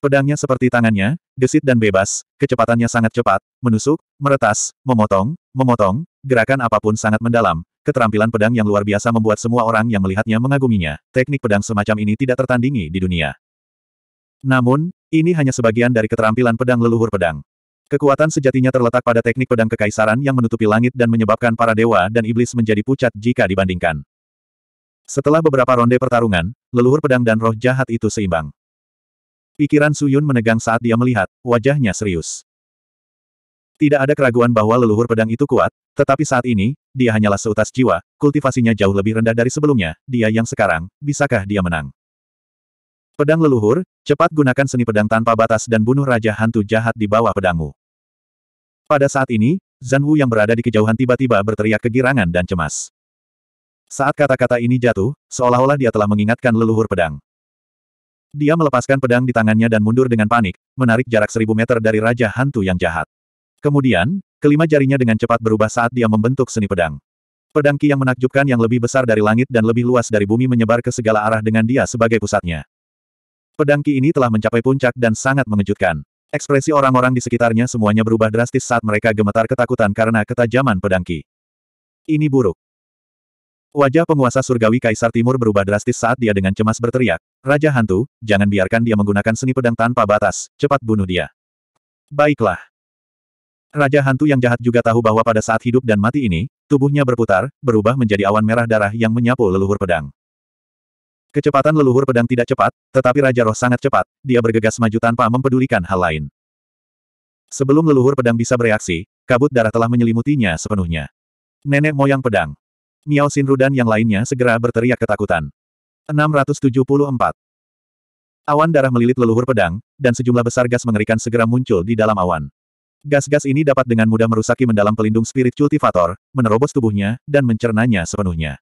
Pedangnya seperti tangannya, gesit dan bebas, kecepatannya sangat cepat, menusuk, meretas, memotong, memotong, gerakan apapun sangat mendalam, Keterampilan pedang yang luar biasa membuat semua orang yang melihatnya mengaguminya. Teknik pedang semacam ini tidak tertandingi di dunia. Namun, ini hanya sebagian dari keterampilan pedang leluhur pedang. Kekuatan sejatinya terletak pada teknik pedang kekaisaran yang menutupi langit dan menyebabkan para dewa dan iblis menjadi pucat jika dibandingkan. Setelah beberapa ronde pertarungan, leluhur pedang dan roh jahat itu seimbang. Pikiran Suyun menegang saat dia melihat, wajahnya serius. Tidak ada keraguan bahwa leluhur pedang itu kuat, tetapi saat ini, dia hanyalah seutas jiwa, kultivasinya jauh lebih rendah dari sebelumnya, dia yang sekarang, bisakah dia menang? Pedang leluhur, cepat gunakan seni pedang tanpa batas dan bunuh raja hantu jahat di bawah pedangmu. Pada saat ini, Zan Wu yang berada di kejauhan tiba-tiba berteriak kegirangan dan cemas. Saat kata-kata ini jatuh, seolah-olah dia telah mengingatkan leluhur pedang. Dia melepaskan pedang di tangannya dan mundur dengan panik, menarik jarak seribu meter dari Raja Hantu yang jahat. Kemudian, kelima jarinya dengan cepat berubah saat dia membentuk seni pedang. Pedang Ki yang menakjubkan yang lebih besar dari langit dan lebih luas dari bumi menyebar ke segala arah dengan dia sebagai pusatnya. Pedang Ki ini telah mencapai puncak dan sangat mengejutkan. Ekspresi orang-orang di sekitarnya semuanya berubah drastis saat mereka gemetar ketakutan karena ketajaman pedang Ki. Ini buruk. Wajah penguasa surgawi Kaisar Timur berubah drastis saat dia dengan cemas berteriak, Raja Hantu, jangan biarkan dia menggunakan seni pedang tanpa batas, cepat bunuh dia. Baiklah. Raja hantu yang jahat juga tahu bahwa pada saat hidup dan mati ini, tubuhnya berputar, berubah menjadi awan merah darah yang menyapu leluhur pedang. Kecepatan leluhur pedang tidak cepat, tetapi Raja Roh sangat cepat, dia bergegas maju tanpa mempedulikan hal lain. Sebelum leluhur pedang bisa bereaksi, kabut darah telah menyelimutinya sepenuhnya. Nenek moyang pedang. Miao Sinru dan yang lainnya segera berteriak ketakutan. 674. Awan darah melilit leluhur pedang, dan sejumlah besar gas mengerikan segera muncul di dalam awan. Gas-gas ini dapat dengan mudah merusaki mendalam pelindung spirit cultivator, menerobos tubuhnya, dan mencernanya sepenuhnya.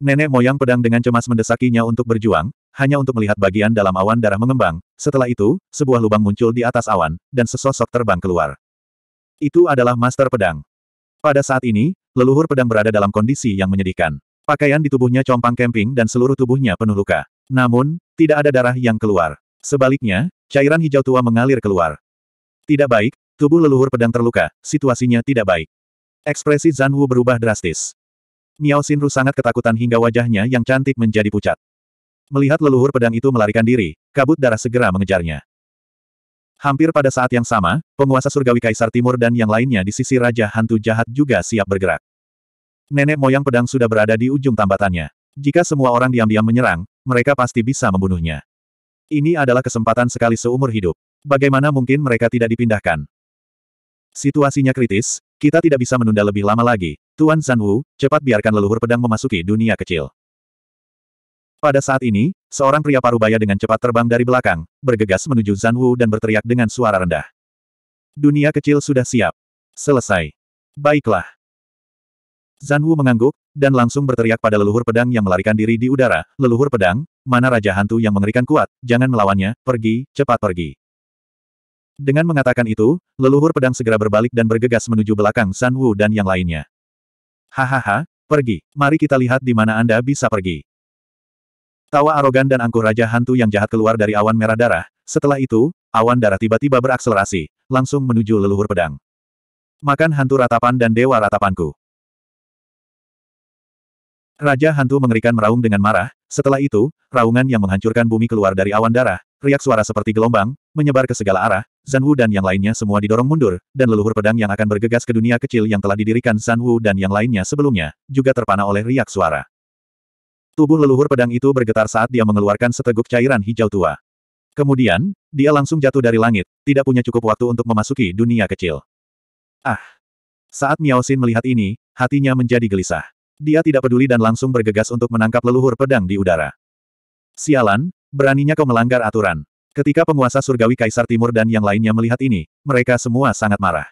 Nenek moyang pedang dengan cemas mendesakinya untuk berjuang, hanya untuk melihat bagian dalam awan darah mengembang. Setelah itu, sebuah lubang muncul di atas awan, dan sesosok terbang keluar. Itu adalah Master Pedang. Pada saat ini, leluhur pedang berada dalam kondisi yang menyedihkan. Pakaian di tubuhnya compang kemping dan seluruh tubuhnya penuh luka. Namun, tidak ada darah yang keluar. Sebaliknya, cairan hijau tua mengalir keluar. Tidak baik, tubuh leluhur pedang terluka, situasinya tidak baik. Ekspresi Zhan Wu berubah drastis. Miao Xinru sangat ketakutan hingga wajahnya yang cantik menjadi pucat. Melihat leluhur pedang itu melarikan diri, kabut darah segera mengejarnya. Hampir pada saat yang sama, penguasa surgawi Kaisar Timur dan yang lainnya di sisi Raja Hantu Jahat juga siap bergerak. Nenek moyang pedang sudah berada di ujung tambatannya. Jika semua orang diam-diam menyerang, mereka pasti bisa membunuhnya. Ini adalah kesempatan sekali seumur hidup bagaimana mungkin mereka tidak dipindahkan? Situasinya kritis, kita tidak bisa menunda lebih lama lagi. Tuan Zanwu, cepat biarkan leluhur pedang memasuki dunia kecil. Pada saat ini, seorang pria parubaya dengan cepat terbang dari belakang, bergegas menuju Zanwu dan berteriak dengan suara rendah. Dunia kecil sudah siap. Selesai. Baiklah. Zanwu mengangguk, dan langsung berteriak pada leluhur pedang yang melarikan diri di udara, leluhur pedang, mana raja hantu yang mengerikan kuat, jangan melawannya, pergi, cepat pergi. Dengan mengatakan itu, leluhur pedang segera berbalik dan bergegas menuju belakang San Wu dan yang lainnya. Hahaha, pergi. Mari kita lihat di mana Anda bisa pergi. Tawa arogan dan angkuh Raja Hantu yang jahat keluar dari awan merah darah. Setelah itu, awan darah tiba-tiba berakselerasi, langsung menuju leluhur pedang. Makan hantu ratapan dan dewa ratapanku. Raja Hantu mengerikan meraung dengan marah, setelah itu, raungan yang menghancurkan bumi keluar dari awan darah, riak suara seperti gelombang, menyebar ke segala arah, Zan Wu dan yang lainnya semua didorong mundur, dan leluhur pedang yang akan bergegas ke dunia kecil yang telah didirikan Zan Wu dan yang lainnya sebelumnya, juga terpana oleh riak suara. Tubuh leluhur pedang itu bergetar saat dia mengeluarkan seteguk cairan hijau tua. Kemudian, dia langsung jatuh dari langit, tidak punya cukup waktu untuk memasuki dunia kecil. Ah! Saat Miao Xin melihat ini, hatinya menjadi gelisah. Dia tidak peduli dan langsung bergegas untuk menangkap leluhur pedang di udara. Sialan, beraninya kau melanggar aturan. Ketika penguasa surgawi Kaisar Timur dan yang lainnya melihat ini, mereka semua sangat marah.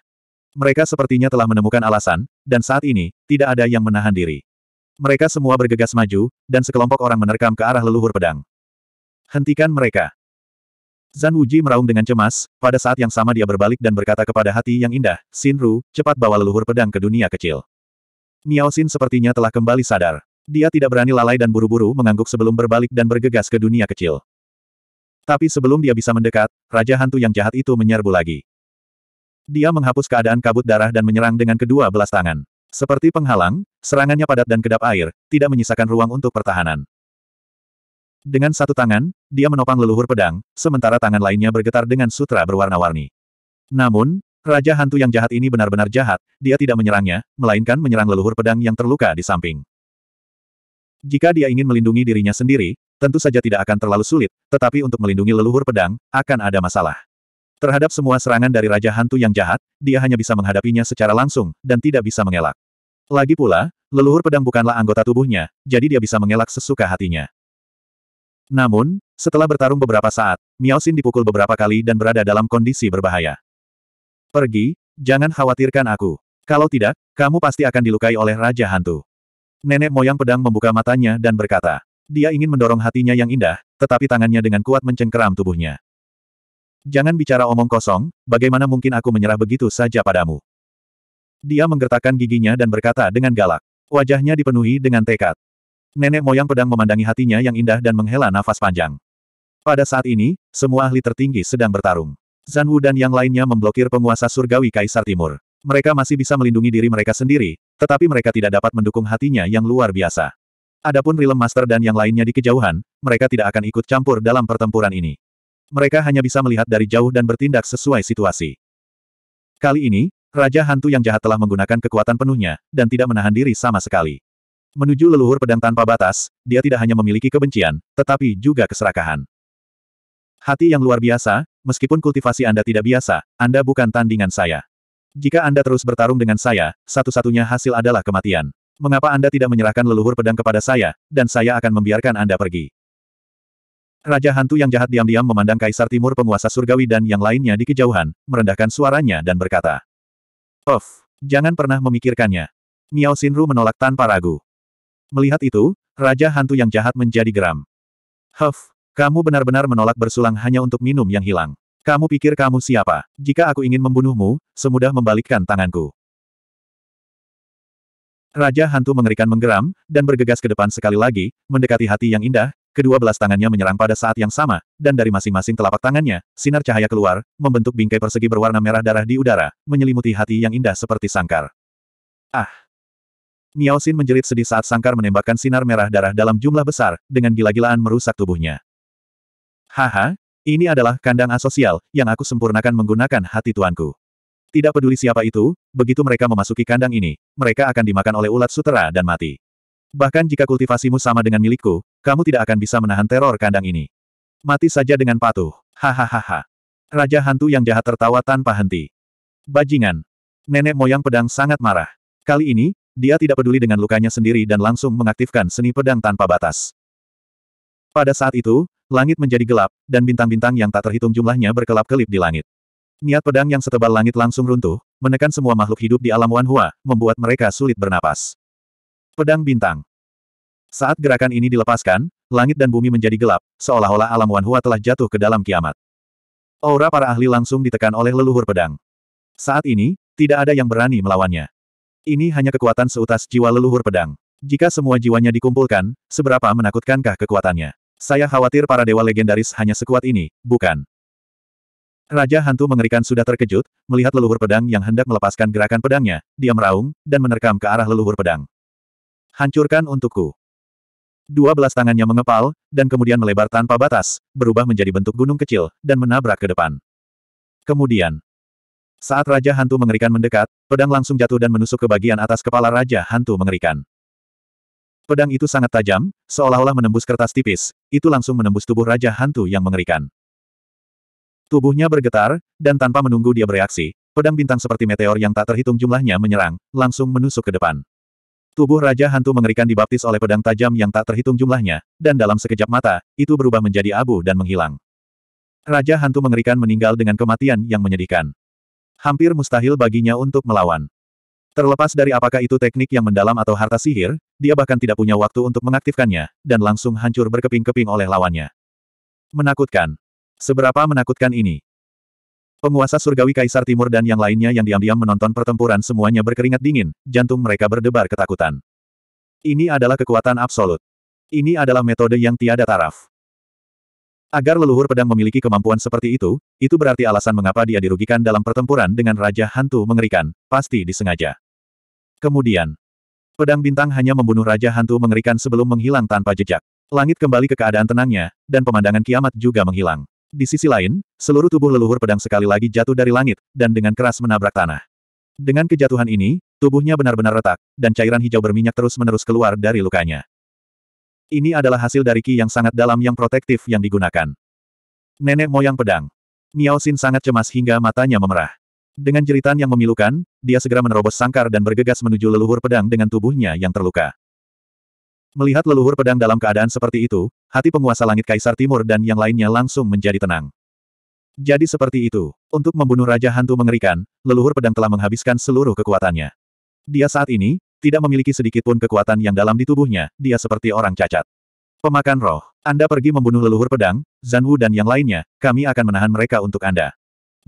Mereka sepertinya telah menemukan alasan, dan saat ini, tidak ada yang menahan diri. Mereka semua bergegas maju, dan sekelompok orang menerkam ke arah leluhur pedang. Hentikan mereka. Zan Wuji meraung dengan cemas, pada saat yang sama dia berbalik dan berkata kepada hati yang indah, Ru, cepat bawa leluhur pedang ke dunia kecil. Miao Xin sepertinya telah kembali sadar. Dia tidak berani lalai dan buru-buru mengangguk sebelum berbalik dan bergegas ke dunia kecil. Tapi sebelum dia bisa mendekat, Raja Hantu yang jahat itu menyerbu lagi. Dia menghapus keadaan kabut darah dan menyerang dengan kedua belas tangan. Seperti penghalang, serangannya padat dan kedap air, tidak menyisakan ruang untuk pertahanan. Dengan satu tangan, dia menopang leluhur pedang, sementara tangan lainnya bergetar dengan sutra berwarna-warni. Namun, Raja Hantu yang jahat ini benar-benar jahat, dia tidak menyerangnya, melainkan menyerang leluhur pedang yang terluka di samping. Jika dia ingin melindungi dirinya sendiri, tentu saja tidak akan terlalu sulit, tetapi untuk melindungi leluhur pedang, akan ada masalah. Terhadap semua serangan dari Raja Hantu yang jahat, dia hanya bisa menghadapinya secara langsung, dan tidak bisa mengelak. Lagi pula, leluhur pedang bukanlah anggota tubuhnya, jadi dia bisa mengelak sesuka hatinya. Namun, setelah bertarung beberapa saat, Miao Xin dipukul beberapa kali dan berada dalam kondisi berbahaya. Pergi, jangan khawatirkan aku. Kalau tidak, kamu pasti akan dilukai oleh Raja Hantu. Nenek moyang pedang membuka matanya dan berkata, dia ingin mendorong hatinya yang indah, tetapi tangannya dengan kuat mencengkeram tubuhnya. Jangan bicara omong kosong, bagaimana mungkin aku menyerah begitu saja padamu. Dia menggertakkan giginya dan berkata dengan galak. Wajahnya dipenuhi dengan tekad. Nenek moyang pedang memandangi hatinya yang indah dan menghela nafas panjang. Pada saat ini, semua ahli tertinggi sedang bertarung. Zan Wu dan yang lainnya memblokir penguasa surgawi Kaisar Timur. Mereka masih bisa melindungi diri mereka sendiri, tetapi mereka tidak dapat mendukung hatinya yang luar biasa. Adapun Rilem Master dan yang lainnya di kejauhan, mereka tidak akan ikut campur dalam pertempuran ini. Mereka hanya bisa melihat dari jauh dan bertindak sesuai situasi. Kali ini, Raja Hantu yang jahat telah menggunakan kekuatan penuhnya, dan tidak menahan diri sama sekali. Menuju leluhur pedang tanpa batas, dia tidak hanya memiliki kebencian, tetapi juga keserakahan. Hati yang luar biasa, meskipun kultivasi Anda tidak biasa, Anda bukan tandingan saya. Jika Anda terus bertarung dengan saya, satu-satunya hasil adalah kematian. Mengapa Anda tidak menyerahkan leluhur pedang kepada saya, dan saya akan membiarkan Anda pergi? Raja hantu yang jahat diam-diam memandang Kaisar Timur penguasa surgawi dan yang lainnya di kejauhan, merendahkan suaranya dan berkata. Of, jangan pernah memikirkannya. Miao Sinru menolak tanpa ragu. Melihat itu, Raja hantu yang jahat menjadi geram. Huff, kamu benar-benar menolak bersulang hanya untuk minum yang hilang. Kamu pikir kamu siapa? Jika aku ingin membunuhmu, semudah membalikkan tanganku. Raja hantu mengerikan menggeram, dan bergegas ke depan sekali lagi, mendekati hati yang indah, kedua belas tangannya menyerang pada saat yang sama, dan dari masing-masing telapak tangannya, sinar cahaya keluar, membentuk bingkai persegi berwarna merah darah di udara, menyelimuti hati yang indah seperti sangkar. Ah! Miao Xin menjerit sedih saat sangkar menembakkan sinar merah darah dalam jumlah besar, dengan gila-gilaan merusak tubuhnya. Haha, ini adalah kandang asosial, yang aku sempurnakan menggunakan hati tuanku. Tidak peduli siapa itu, begitu mereka memasuki kandang ini, mereka akan dimakan oleh ulat sutera dan mati. Bahkan jika kultivasimu sama dengan milikku, kamu tidak akan bisa menahan teror kandang ini. Mati saja dengan patuh. Hahaha. Raja hantu yang jahat tertawa tanpa henti. Bajingan. Nenek moyang pedang sangat marah. Kali ini, dia tidak peduli dengan lukanya sendiri dan langsung mengaktifkan seni pedang tanpa batas. Pada saat itu, langit menjadi gelap, dan bintang-bintang yang tak terhitung jumlahnya berkelap-kelip di langit. Niat pedang yang setebal langit langsung runtuh, menekan semua makhluk hidup di alam Wanhua, membuat mereka sulit bernapas. Pedang Bintang Saat gerakan ini dilepaskan, langit dan bumi menjadi gelap, seolah-olah alam Wanhua telah jatuh ke dalam kiamat. Aura para ahli langsung ditekan oleh leluhur pedang. Saat ini, tidak ada yang berani melawannya. Ini hanya kekuatan seutas jiwa leluhur pedang. Jika semua jiwanya dikumpulkan, seberapa menakutkankah kekuatannya? Saya khawatir para dewa legendaris hanya sekuat ini, bukan? Raja hantu mengerikan sudah terkejut, melihat leluhur pedang yang hendak melepaskan gerakan pedangnya, dia meraung, dan menerkam ke arah leluhur pedang. Hancurkan untukku. Dua belas tangannya mengepal, dan kemudian melebar tanpa batas, berubah menjadi bentuk gunung kecil, dan menabrak ke depan. Kemudian, saat Raja Hantu mengerikan mendekat, pedang langsung jatuh dan menusuk ke bagian atas kepala Raja Hantu mengerikan. Pedang itu sangat tajam, seolah-olah menembus kertas tipis, itu langsung menembus tubuh Raja Hantu yang mengerikan. Tubuhnya bergetar, dan tanpa menunggu dia bereaksi, pedang bintang seperti meteor yang tak terhitung jumlahnya menyerang, langsung menusuk ke depan. Tubuh Raja Hantu mengerikan dibaptis oleh pedang tajam yang tak terhitung jumlahnya, dan dalam sekejap mata, itu berubah menjadi abu dan menghilang. Raja Hantu mengerikan meninggal dengan kematian yang menyedihkan. Hampir mustahil baginya untuk melawan. Terlepas dari apakah itu teknik yang mendalam atau harta sihir, dia bahkan tidak punya waktu untuk mengaktifkannya, dan langsung hancur berkeping-keping oleh lawannya. Menakutkan. Seberapa menakutkan ini? Penguasa surgawi Kaisar Timur dan yang lainnya yang diam-diam menonton pertempuran semuanya berkeringat dingin, jantung mereka berdebar ketakutan. Ini adalah kekuatan absolut. Ini adalah metode yang tiada taraf. Agar leluhur pedang memiliki kemampuan seperti itu, itu berarti alasan mengapa dia dirugikan dalam pertempuran dengan Raja Hantu mengerikan, pasti disengaja. Kemudian, pedang bintang hanya membunuh Raja Hantu mengerikan sebelum menghilang tanpa jejak. Langit kembali ke keadaan tenangnya, dan pemandangan kiamat juga menghilang. Di sisi lain, seluruh tubuh leluhur pedang sekali lagi jatuh dari langit, dan dengan keras menabrak tanah. Dengan kejatuhan ini, tubuhnya benar-benar retak, dan cairan hijau berminyak terus-menerus keluar dari lukanya. Ini adalah hasil dari ki yang sangat dalam yang protektif yang digunakan. Nenek moyang pedang. Miao Xin sangat cemas hingga matanya memerah. Dengan jeritan yang memilukan, dia segera menerobos sangkar dan bergegas menuju leluhur pedang dengan tubuhnya yang terluka. Melihat leluhur pedang dalam keadaan seperti itu, hati penguasa langit Kaisar Timur dan yang lainnya langsung menjadi tenang. Jadi seperti itu. Untuk membunuh Raja Hantu mengerikan, leluhur pedang telah menghabiskan seluruh kekuatannya. Dia saat ini, tidak memiliki sedikit pun kekuatan yang dalam di tubuhnya, dia seperti orang cacat. Pemakan roh, Anda pergi membunuh leluhur pedang, Zanwu dan yang lainnya, kami akan menahan mereka untuk Anda.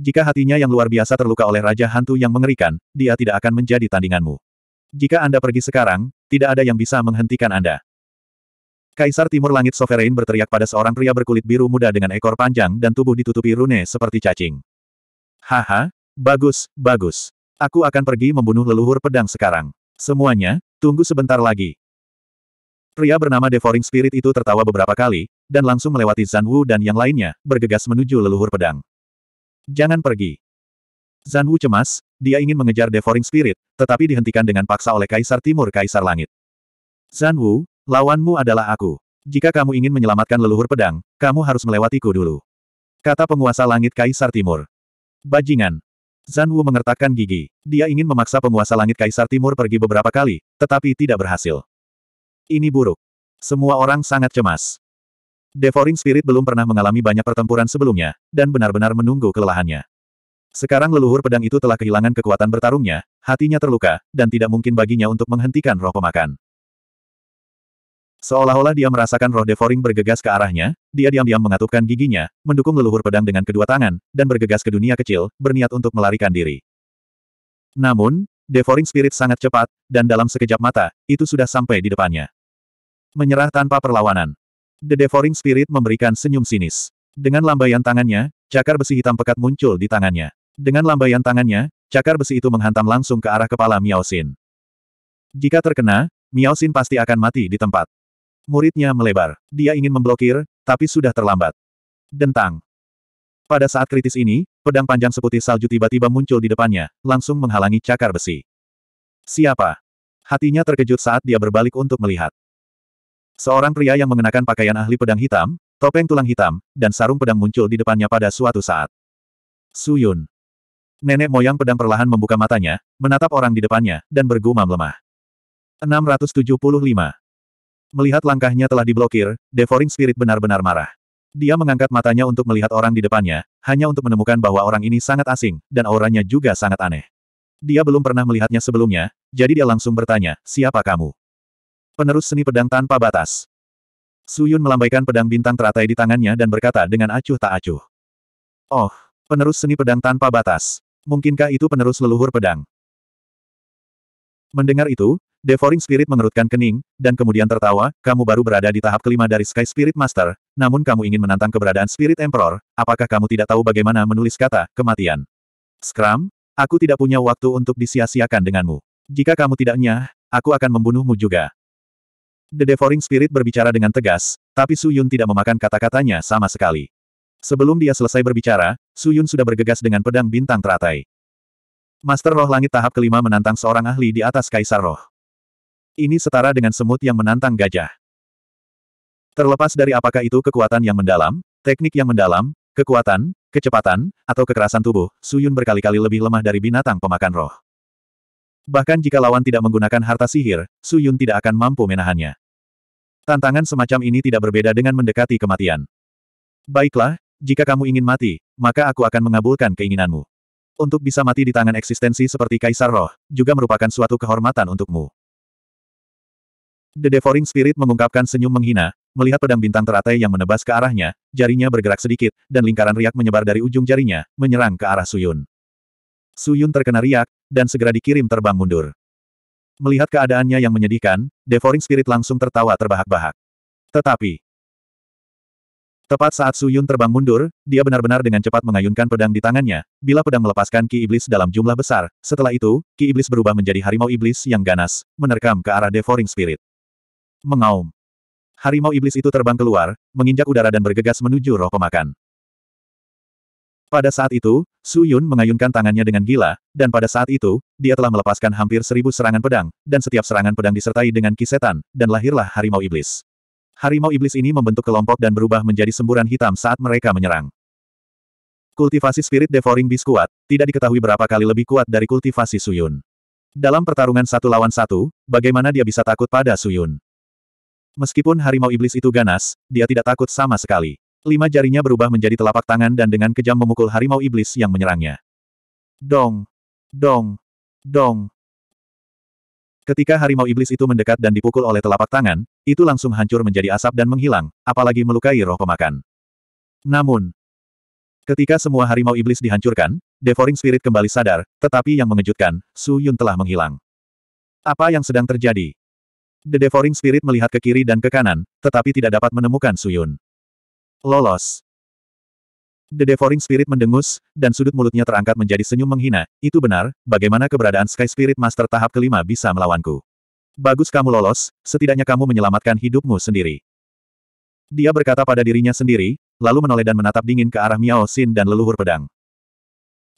Jika hatinya yang luar biasa terluka oleh Raja Hantu yang mengerikan, dia tidak akan menjadi tandinganmu. Jika Anda pergi sekarang, tidak ada yang bisa menghentikan Anda. Kaisar Timur Langit Sovereign berteriak pada seorang pria berkulit biru muda dengan ekor panjang dan tubuh ditutupi rune seperti cacing. Haha, bagus, bagus. Aku akan pergi membunuh leluhur pedang sekarang. Semuanya, tunggu sebentar lagi. Pria bernama Devouring Spirit itu tertawa beberapa kali, dan langsung melewati Zan Wu dan yang lainnya, bergegas menuju leluhur pedang. Jangan pergi. Zan Wu cemas, dia ingin mengejar Devouring Spirit, tetapi dihentikan dengan paksa oleh Kaisar Timur Kaisar Langit. Zan Wu, lawanmu adalah aku. Jika kamu ingin menyelamatkan leluhur pedang, kamu harus melewatiku dulu. Kata penguasa langit Kaisar Timur. Bajingan. Zan Wu mengertakkan gigi. Dia ingin memaksa penguasa langit Kaisar Timur pergi beberapa kali, tetapi tidak berhasil. Ini buruk. Semua orang sangat cemas. Devouring Spirit belum pernah mengalami banyak pertempuran sebelumnya, dan benar-benar menunggu kelelahannya. Sekarang leluhur pedang itu telah kehilangan kekuatan bertarungnya, hatinya terluka, dan tidak mungkin baginya untuk menghentikan roh pemakan. Seolah-olah dia merasakan roh devouring bergegas ke arahnya, dia diam-diam mengatupkan giginya, mendukung leluhur pedang dengan kedua tangan, dan bergegas ke dunia kecil, berniat untuk melarikan diri. Namun, devouring spirit sangat cepat, dan dalam sekejap mata, itu sudah sampai di depannya. Menyerah tanpa perlawanan. The devouring spirit memberikan senyum sinis. Dengan lambaian tangannya, cakar besi hitam pekat muncul di tangannya. Dengan lambaian tangannya, cakar besi itu menghantam langsung ke arah kepala Miao Xin. Jika terkena, Miao Xin pasti akan mati di tempat. Muridnya melebar. Dia ingin memblokir, tapi sudah terlambat. Dentang. Pada saat kritis ini, pedang panjang seputih salju tiba-tiba muncul di depannya, langsung menghalangi cakar besi. Siapa? Hatinya terkejut saat dia berbalik untuk melihat. Seorang pria yang mengenakan pakaian ahli pedang hitam, topeng tulang hitam, dan sarung pedang muncul di depannya pada suatu saat. Suyun. Nenek moyang pedang perlahan membuka matanya, menatap orang di depannya, dan bergumam lemah. 675. Melihat langkahnya telah diblokir, Devouring Spirit benar-benar marah. Dia mengangkat matanya untuk melihat orang di depannya, hanya untuk menemukan bahwa orang ini sangat asing, dan auranya juga sangat aneh. Dia belum pernah melihatnya sebelumnya, jadi dia langsung bertanya, siapa kamu? Penerus seni pedang tanpa batas. Suyun melambaikan pedang bintang teratai di tangannya dan berkata dengan acuh tak acuh. Oh, penerus seni pedang tanpa batas. Mungkinkah itu penerus leluhur pedang? Mendengar itu, Devouring Spirit mengerutkan kening, dan kemudian tertawa, kamu baru berada di tahap kelima dari Sky Spirit Master, namun kamu ingin menantang keberadaan Spirit Emperor, apakah kamu tidak tahu bagaimana menulis kata, kematian? Scrum, aku tidak punya waktu untuk disia-siakan denganmu. Jika kamu tidak nyah, aku akan membunuhmu juga. The Devouring Spirit berbicara dengan tegas, tapi Su Yun tidak memakan kata-katanya sama sekali. Sebelum dia selesai berbicara, Su Yun sudah bergegas dengan pedang bintang teratai. Master Roh Langit tahap kelima menantang seorang ahli di atas Kaisar Roh. Ini setara dengan semut yang menantang gajah. Terlepas dari apakah itu kekuatan yang mendalam, teknik yang mendalam, kekuatan, kecepatan, atau kekerasan tubuh, Su Yun berkali-kali lebih lemah dari binatang pemakan roh. Bahkan jika lawan tidak menggunakan harta sihir, Su Yun tidak akan mampu menahannya. Tantangan semacam ini tidak berbeda dengan mendekati kematian. Baiklah, jika kamu ingin mati, maka aku akan mengabulkan keinginanmu. Untuk bisa mati di tangan eksistensi seperti Kaisar Roh, juga merupakan suatu kehormatan untukmu. The Devouring Spirit mengungkapkan senyum menghina, melihat pedang bintang teratai yang menebas ke arahnya, jarinya bergerak sedikit, dan lingkaran riak menyebar dari ujung jarinya, menyerang ke arah Suyun. Suyun terkena riak, dan segera dikirim terbang mundur. Melihat keadaannya yang menyedihkan, Devouring Spirit langsung tertawa terbahak-bahak. Tetapi, Tepat saat Su Yun terbang mundur, dia benar-benar dengan cepat mengayunkan pedang di tangannya, bila pedang melepaskan ki iblis dalam jumlah besar, setelah itu, ki iblis berubah menjadi harimau iblis yang ganas, menerkam ke arah Devouring Spirit. Mengaum. Harimau iblis itu terbang keluar, menginjak udara dan bergegas menuju roh pemakan. Pada saat itu, Su Yun mengayunkan tangannya dengan gila, dan pada saat itu, dia telah melepaskan hampir seribu serangan pedang, dan setiap serangan pedang disertai dengan kisetan, dan lahirlah harimau iblis. Harimau iblis ini membentuk kelompok dan berubah menjadi semburan hitam saat mereka menyerang. Kultivasi Spirit Devouring Beast kuat, tidak diketahui berapa kali lebih kuat dari kultivasi Suyun. Dalam pertarungan satu lawan satu, bagaimana dia bisa takut pada Suyun? Meskipun harimau iblis itu ganas, dia tidak takut sama sekali. Lima jarinya berubah menjadi telapak tangan dan dengan kejam memukul harimau iblis yang menyerangnya. Dong! Dong! Dong! Ketika harimau iblis itu mendekat dan dipukul oleh telapak tangan, itu langsung hancur menjadi asap dan menghilang, apalagi melukai roh pemakan. Namun, ketika semua harimau iblis dihancurkan, Devouring Spirit kembali sadar, tetapi yang mengejutkan, Su Yun telah menghilang. Apa yang sedang terjadi? The Devouring Spirit melihat ke kiri dan ke kanan, tetapi tidak dapat menemukan Su Yun. Lolos. The Devouring Spirit mendengus, dan sudut mulutnya terangkat menjadi senyum menghina. Itu benar, bagaimana keberadaan Sky Spirit Master tahap kelima bisa melawanku. Bagus kamu lolos, setidaknya kamu menyelamatkan hidupmu sendiri. Dia berkata pada dirinya sendiri, lalu menoleh dan menatap dingin ke arah Miao Xin dan leluhur pedang.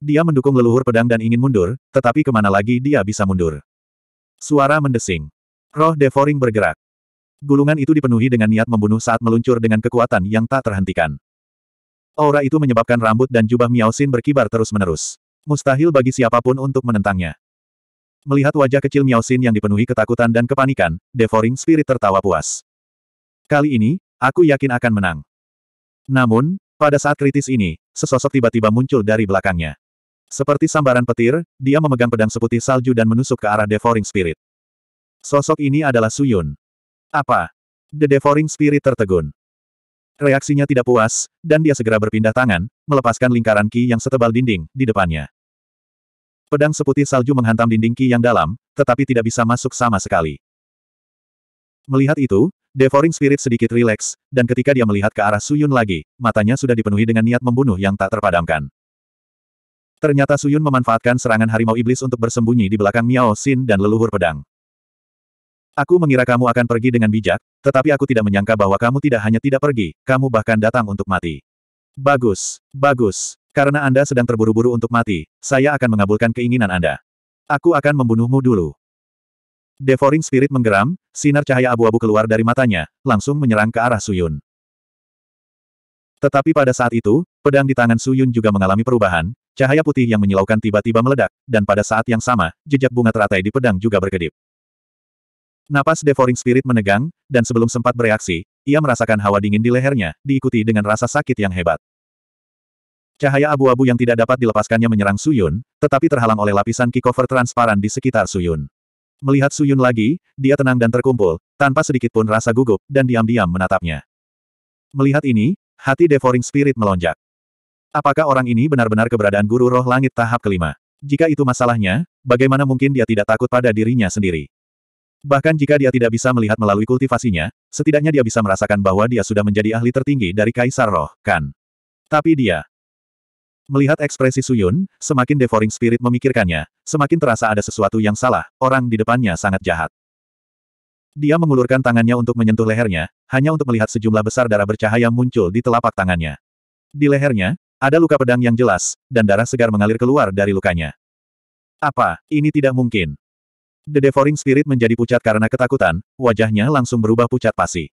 Dia mendukung leluhur pedang dan ingin mundur, tetapi kemana lagi dia bisa mundur. Suara mendesing. Roh Devouring bergerak. Gulungan itu dipenuhi dengan niat membunuh saat meluncur dengan kekuatan yang tak terhentikan. Aura itu menyebabkan rambut dan jubah Miaosin berkibar terus-menerus. Mustahil bagi siapapun untuk menentangnya. Melihat wajah kecil Miaosin yang dipenuhi ketakutan dan kepanikan, Devouring Spirit tertawa puas. Kali ini, aku yakin akan menang. Namun, pada saat kritis ini, sesosok tiba-tiba muncul dari belakangnya. Seperti sambaran petir, dia memegang pedang seputih salju dan menusuk ke arah Devouring Spirit. Sosok ini adalah Suyun. Apa? The Devouring Spirit tertegun. Reaksinya tidak puas, dan dia segera berpindah tangan, melepaskan lingkaran ki yang setebal dinding, di depannya. Pedang seputih salju menghantam dinding ki yang dalam, tetapi tidak bisa masuk sama sekali. Melihat itu, Devouring Spirit sedikit rileks, dan ketika dia melihat ke arah Suyun lagi, matanya sudah dipenuhi dengan niat membunuh yang tak terpadamkan. Ternyata Suyun memanfaatkan serangan harimau iblis untuk bersembunyi di belakang Miao Xin dan leluhur pedang. Aku mengira kamu akan pergi dengan bijak, tetapi aku tidak menyangka bahwa kamu tidak hanya tidak pergi, kamu bahkan datang untuk mati. Bagus, bagus. Karena Anda sedang terburu-buru untuk mati, saya akan mengabulkan keinginan Anda. Aku akan membunuhmu dulu. Devouring Spirit menggeram, sinar cahaya abu-abu keluar dari matanya, langsung menyerang ke arah Suyun. Tetapi pada saat itu, pedang di tangan Suyun juga mengalami perubahan, cahaya putih yang menyilaukan tiba-tiba meledak, dan pada saat yang sama, jejak bunga teratai di pedang juga berkedip. Napas Devouring Spirit menegang, dan sebelum sempat bereaksi, ia merasakan hawa dingin di lehernya, diikuti dengan rasa sakit yang hebat. Cahaya abu-abu yang tidak dapat dilepaskannya menyerang Suyun, tetapi terhalang oleh lapisan key cover transparan di sekitar Suyun. Melihat Suyun lagi, dia tenang dan terkumpul, tanpa sedikit pun rasa gugup, dan diam-diam menatapnya. Melihat ini, hati Devouring Spirit melonjak. Apakah orang ini benar-benar keberadaan guru roh langit tahap kelima? Jika itu masalahnya, bagaimana mungkin dia tidak takut pada dirinya sendiri? Bahkan jika dia tidak bisa melihat melalui kultivasinya, setidaknya dia bisa merasakan bahwa dia sudah menjadi ahli tertinggi dari Kaisar Roh, kan? Tapi dia... Melihat ekspresi Suyun, semakin devouring spirit memikirkannya, semakin terasa ada sesuatu yang salah, orang di depannya sangat jahat. Dia mengulurkan tangannya untuk menyentuh lehernya, hanya untuk melihat sejumlah besar darah bercahaya muncul di telapak tangannya. Di lehernya, ada luka pedang yang jelas, dan darah segar mengalir keluar dari lukanya. Apa, ini tidak mungkin. The Devouring Spirit menjadi pucat karena ketakutan, wajahnya langsung berubah pucat pasi.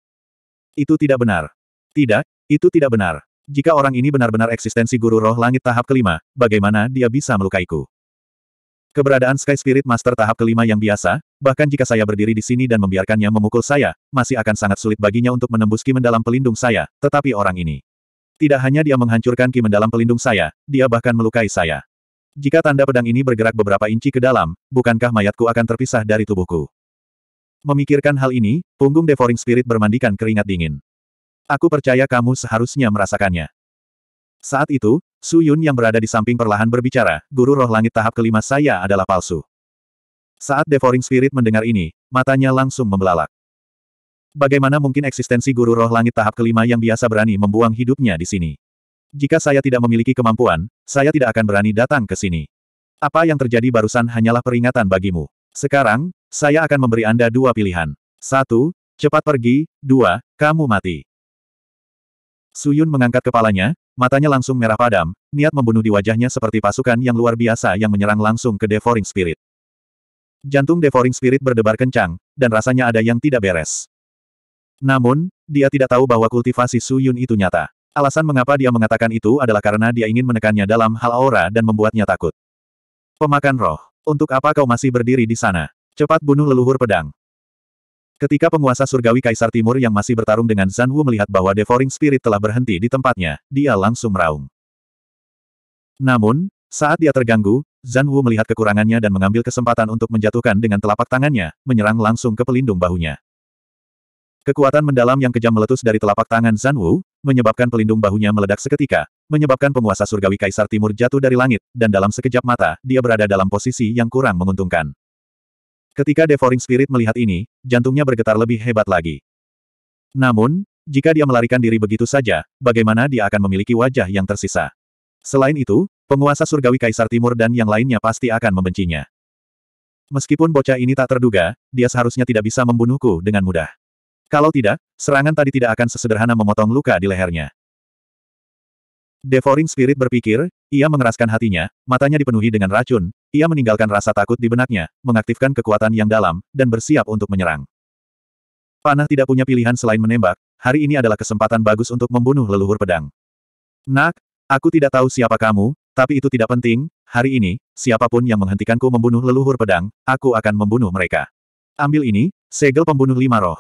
Itu tidak benar. Tidak, itu tidak benar. Jika orang ini benar-benar eksistensi guru roh langit tahap kelima, bagaimana dia bisa melukaiku? Keberadaan Sky Spirit Master tahap kelima yang biasa, bahkan jika saya berdiri di sini dan membiarkannya memukul saya, masih akan sangat sulit baginya untuk menembus ki mendalam pelindung saya, tetapi orang ini. Tidak hanya dia menghancurkan ki mendalam pelindung saya, dia bahkan melukai saya. Jika tanda pedang ini bergerak beberapa inci ke dalam, bukankah mayatku akan terpisah dari tubuhku? Memikirkan hal ini, punggung Devouring Spirit bermandikan keringat dingin. Aku percaya kamu seharusnya merasakannya. Saat itu, Su Yun yang berada di samping perlahan berbicara, guru roh langit tahap kelima saya adalah palsu. Saat Devouring Spirit mendengar ini, matanya langsung membelalak. Bagaimana mungkin eksistensi guru roh langit tahap kelima yang biasa berani membuang hidupnya di sini? Jika saya tidak memiliki kemampuan, saya tidak akan berani datang ke sini. Apa yang terjadi barusan hanyalah peringatan bagimu. Sekarang, saya akan memberi Anda dua pilihan. Satu, cepat pergi. Dua, kamu mati. Suyun mengangkat kepalanya, matanya langsung merah padam, niat membunuh di wajahnya seperti pasukan yang luar biasa yang menyerang langsung ke Devouring Spirit. Jantung Devouring Spirit berdebar kencang, dan rasanya ada yang tidak beres. Namun, dia tidak tahu bahwa kultivasi Suyun itu nyata. Alasan mengapa dia mengatakan itu adalah karena dia ingin menekannya dalam hal aura dan membuatnya takut. Pemakan roh. Untuk apa kau masih berdiri di sana? Cepat bunuh leluhur pedang. Ketika penguasa surgawi Kaisar Timur yang masih bertarung dengan Zan Wu melihat bahwa Devouring Spirit telah berhenti di tempatnya, dia langsung meraung. Namun, saat dia terganggu, Zan Wu melihat kekurangannya dan mengambil kesempatan untuk menjatuhkan dengan telapak tangannya, menyerang langsung ke pelindung bahunya. Kekuatan mendalam yang kejam meletus dari telapak tangan Zan Wu, menyebabkan pelindung bahunya meledak seketika, menyebabkan penguasa surgawi Kaisar Timur jatuh dari langit, dan dalam sekejap mata, dia berada dalam posisi yang kurang menguntungkan. Ketika Devouring Spirit melihat ini, jantungnya bergetar lebih hebat lagi. Namun, jika dia melarikan diri begitu saja, bagaimana dia akan memiliki wajah yang tersisa? Selain itu, penguasa surgawi Kaisar Timur dan yang lainnya pasti akan membencinya. Meskipun bocah ini tak terduga, dia seharusnya tidak bisa membunuhku dengan mudah. Kalau tidak, serangan tadi tidak akan sesederhana memotong luka di lehernya. Devouring Spirit berpikir, ia mengeraskan hatinya, matanya dipenuhi dengan racun, ia meninggalkan rasa takut di benaknya, mengaktifkan kekuatan yang dalam, dan bersiap untuk menyerang. Panah tidak punya pilihan selain menembak, hari ini adalah kesempatan bagus untuk membunuh leluhur pedang. Nak, aku tidak tahu siapa kamu, tapi itu tidak penting, hari ini, siapapun yang menghentikanku membunuh leluhur pedang, aku akan membunuh mereka. Ambil ini, segel pembunuh lima roh.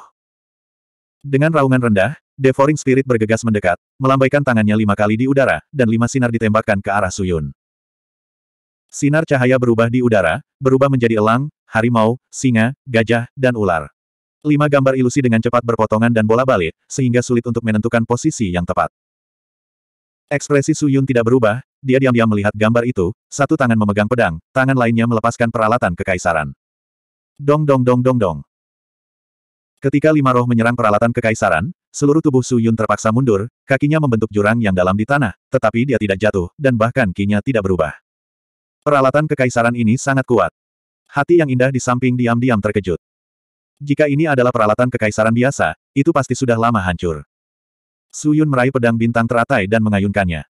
Dengan raungan rendah, Devouring Spirit bergegas mendekat, melambaikan tangannya lima kali di udara, dan lima sinar ditembakkan ke arah Suyun. Sinar cahaya berubah di udara, berubah menjadi elang, harimau, singa, gajah, dan ular. Lima gambar ilusi dengan cepat berpotongan dan bola balik, sehingga sulit untuk menentukan posisi yang tepat. Ekspresi Suyun tidak berubah, dia diam-diam melihat gambar itu, satu tangan memegang pedang, tangan lainnya melepaskan peralatan kekaisaran. Dong dong dong dong dong. Ketika lima roh menyerang peralatan kekaisaran, seluruh tubuh Su Yun terpaksa mundur, kakinya membentuk jurang yang dalam di tanah, tetapi dia tidak jatuh, dan bahkan kinya tidak berubah. Peralatan kekaisaran ini sangat kuat. Hati yang indah di samping diam-diam terkejut. Jika ini adalah peralatan kekaisaran biasa, itu pasti sudah lama hancur. Su Yun meraih pedang bintang teratai dan mengayunkannya.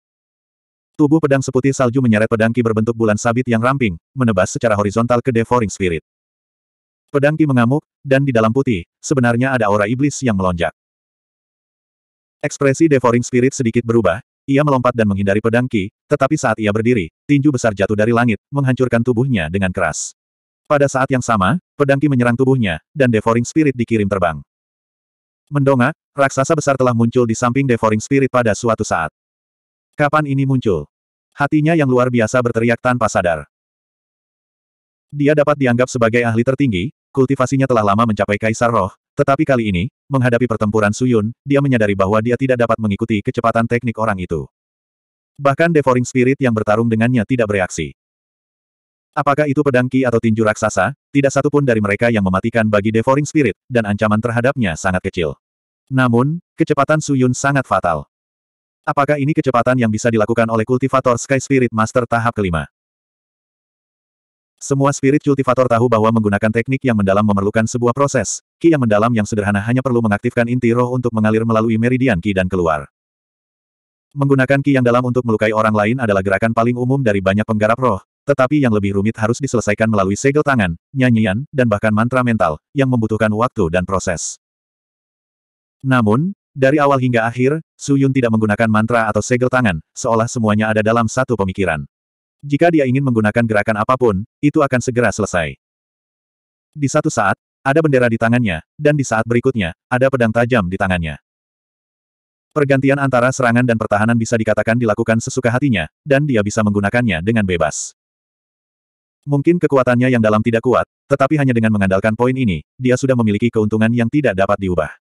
Tubuh pedang seputih salju menyeret pedang ki berbentuk bulan sabit yang ramping, menebas secara horizontal ke Devouring Spirit. Pedang Ki mengamuk, dan di dalam putih, sebenarnya ada aura iblis yang melonjak. Ekspresi Devouring Spirit sedikit berubah, ia melompat dan menghindari pedang Ki, tetapi saat ia berdiri, tinju besar jatuh dari langit, menghancurkan tubuhnya dengan keras. Pada saat yang sama, pedang Ki menyerang tubuhnya, dan Devouring Spirit dikirim terbang. Mendongak, raksasa besar telah muncul di samping Devouring Spirit pada suatu saat. Kapan ini muncul? Hatinya yang luar biasa berteriak tanpa sadar. Dia dapat dianggap sebagai ahli tertinggi, Kultivasinya telah lama mencapai kaisar roh, tetapi kali ini, menghadapi pertempuran Suyun, dia menyadari bahwa dia tidak dapat mengikuti kecepatan teknik orang itu. Bahkan Devouring Spirit yang bertarung dengannya tidak bereaksi. Apakah itu pedangki atau tinju raksasa, tidak satu pun dari mereka yang mematikan bagi Devouring Spirit, dan ancaman terhadapnya sangat kecil. Namun, kecepatan Suyun sangat fatal. Apakah ini kecepatan yang bisa dilakukan oleh kultivator Sky Spirit Master tahap kelima? Semua spirit cultivator tahu bahwa menggunakan teknik yang mendalam memerlukan sebuah proses, ki yang mendalam yang sederhana hanya perlu mengaktifkan inti roh untuk mengalir melalui meridian ki dan keluar. Menggunakan ki yang dalam untuk melukai orang lain adalah gerakan paling umum dari banyak penggarap roh, tetapi yang lebih rumit harus diselesaikan melalui segel tangan, nyanyian, dan bahkan mantra mental, yang membutuhkan waktu dan proses. Namun, dari awal hingga akhir, Su Yun tidak menggunakan mantra atau segel tangan, seolah semuanya ada dalam satu pemikiran. Jika dia ingin menggunakan gerakan apapun, itu akan segera selesai. Di satu saat, ada bendera di tangannya, dan di saat berikutnya, ada pedang tajam di tangannya. Pergantian antara serangan dan pertahanan bisa dikatakan dilakukan sesuka hatinya, dan dia bisa menggunakannya dengan bebas. Mungkin kekuatannya yang dalam tidak kuat, tetapi hanya dengan mengandalkan poin ini, dia sudah memiliki keuntungan yang tidak dapat diubah.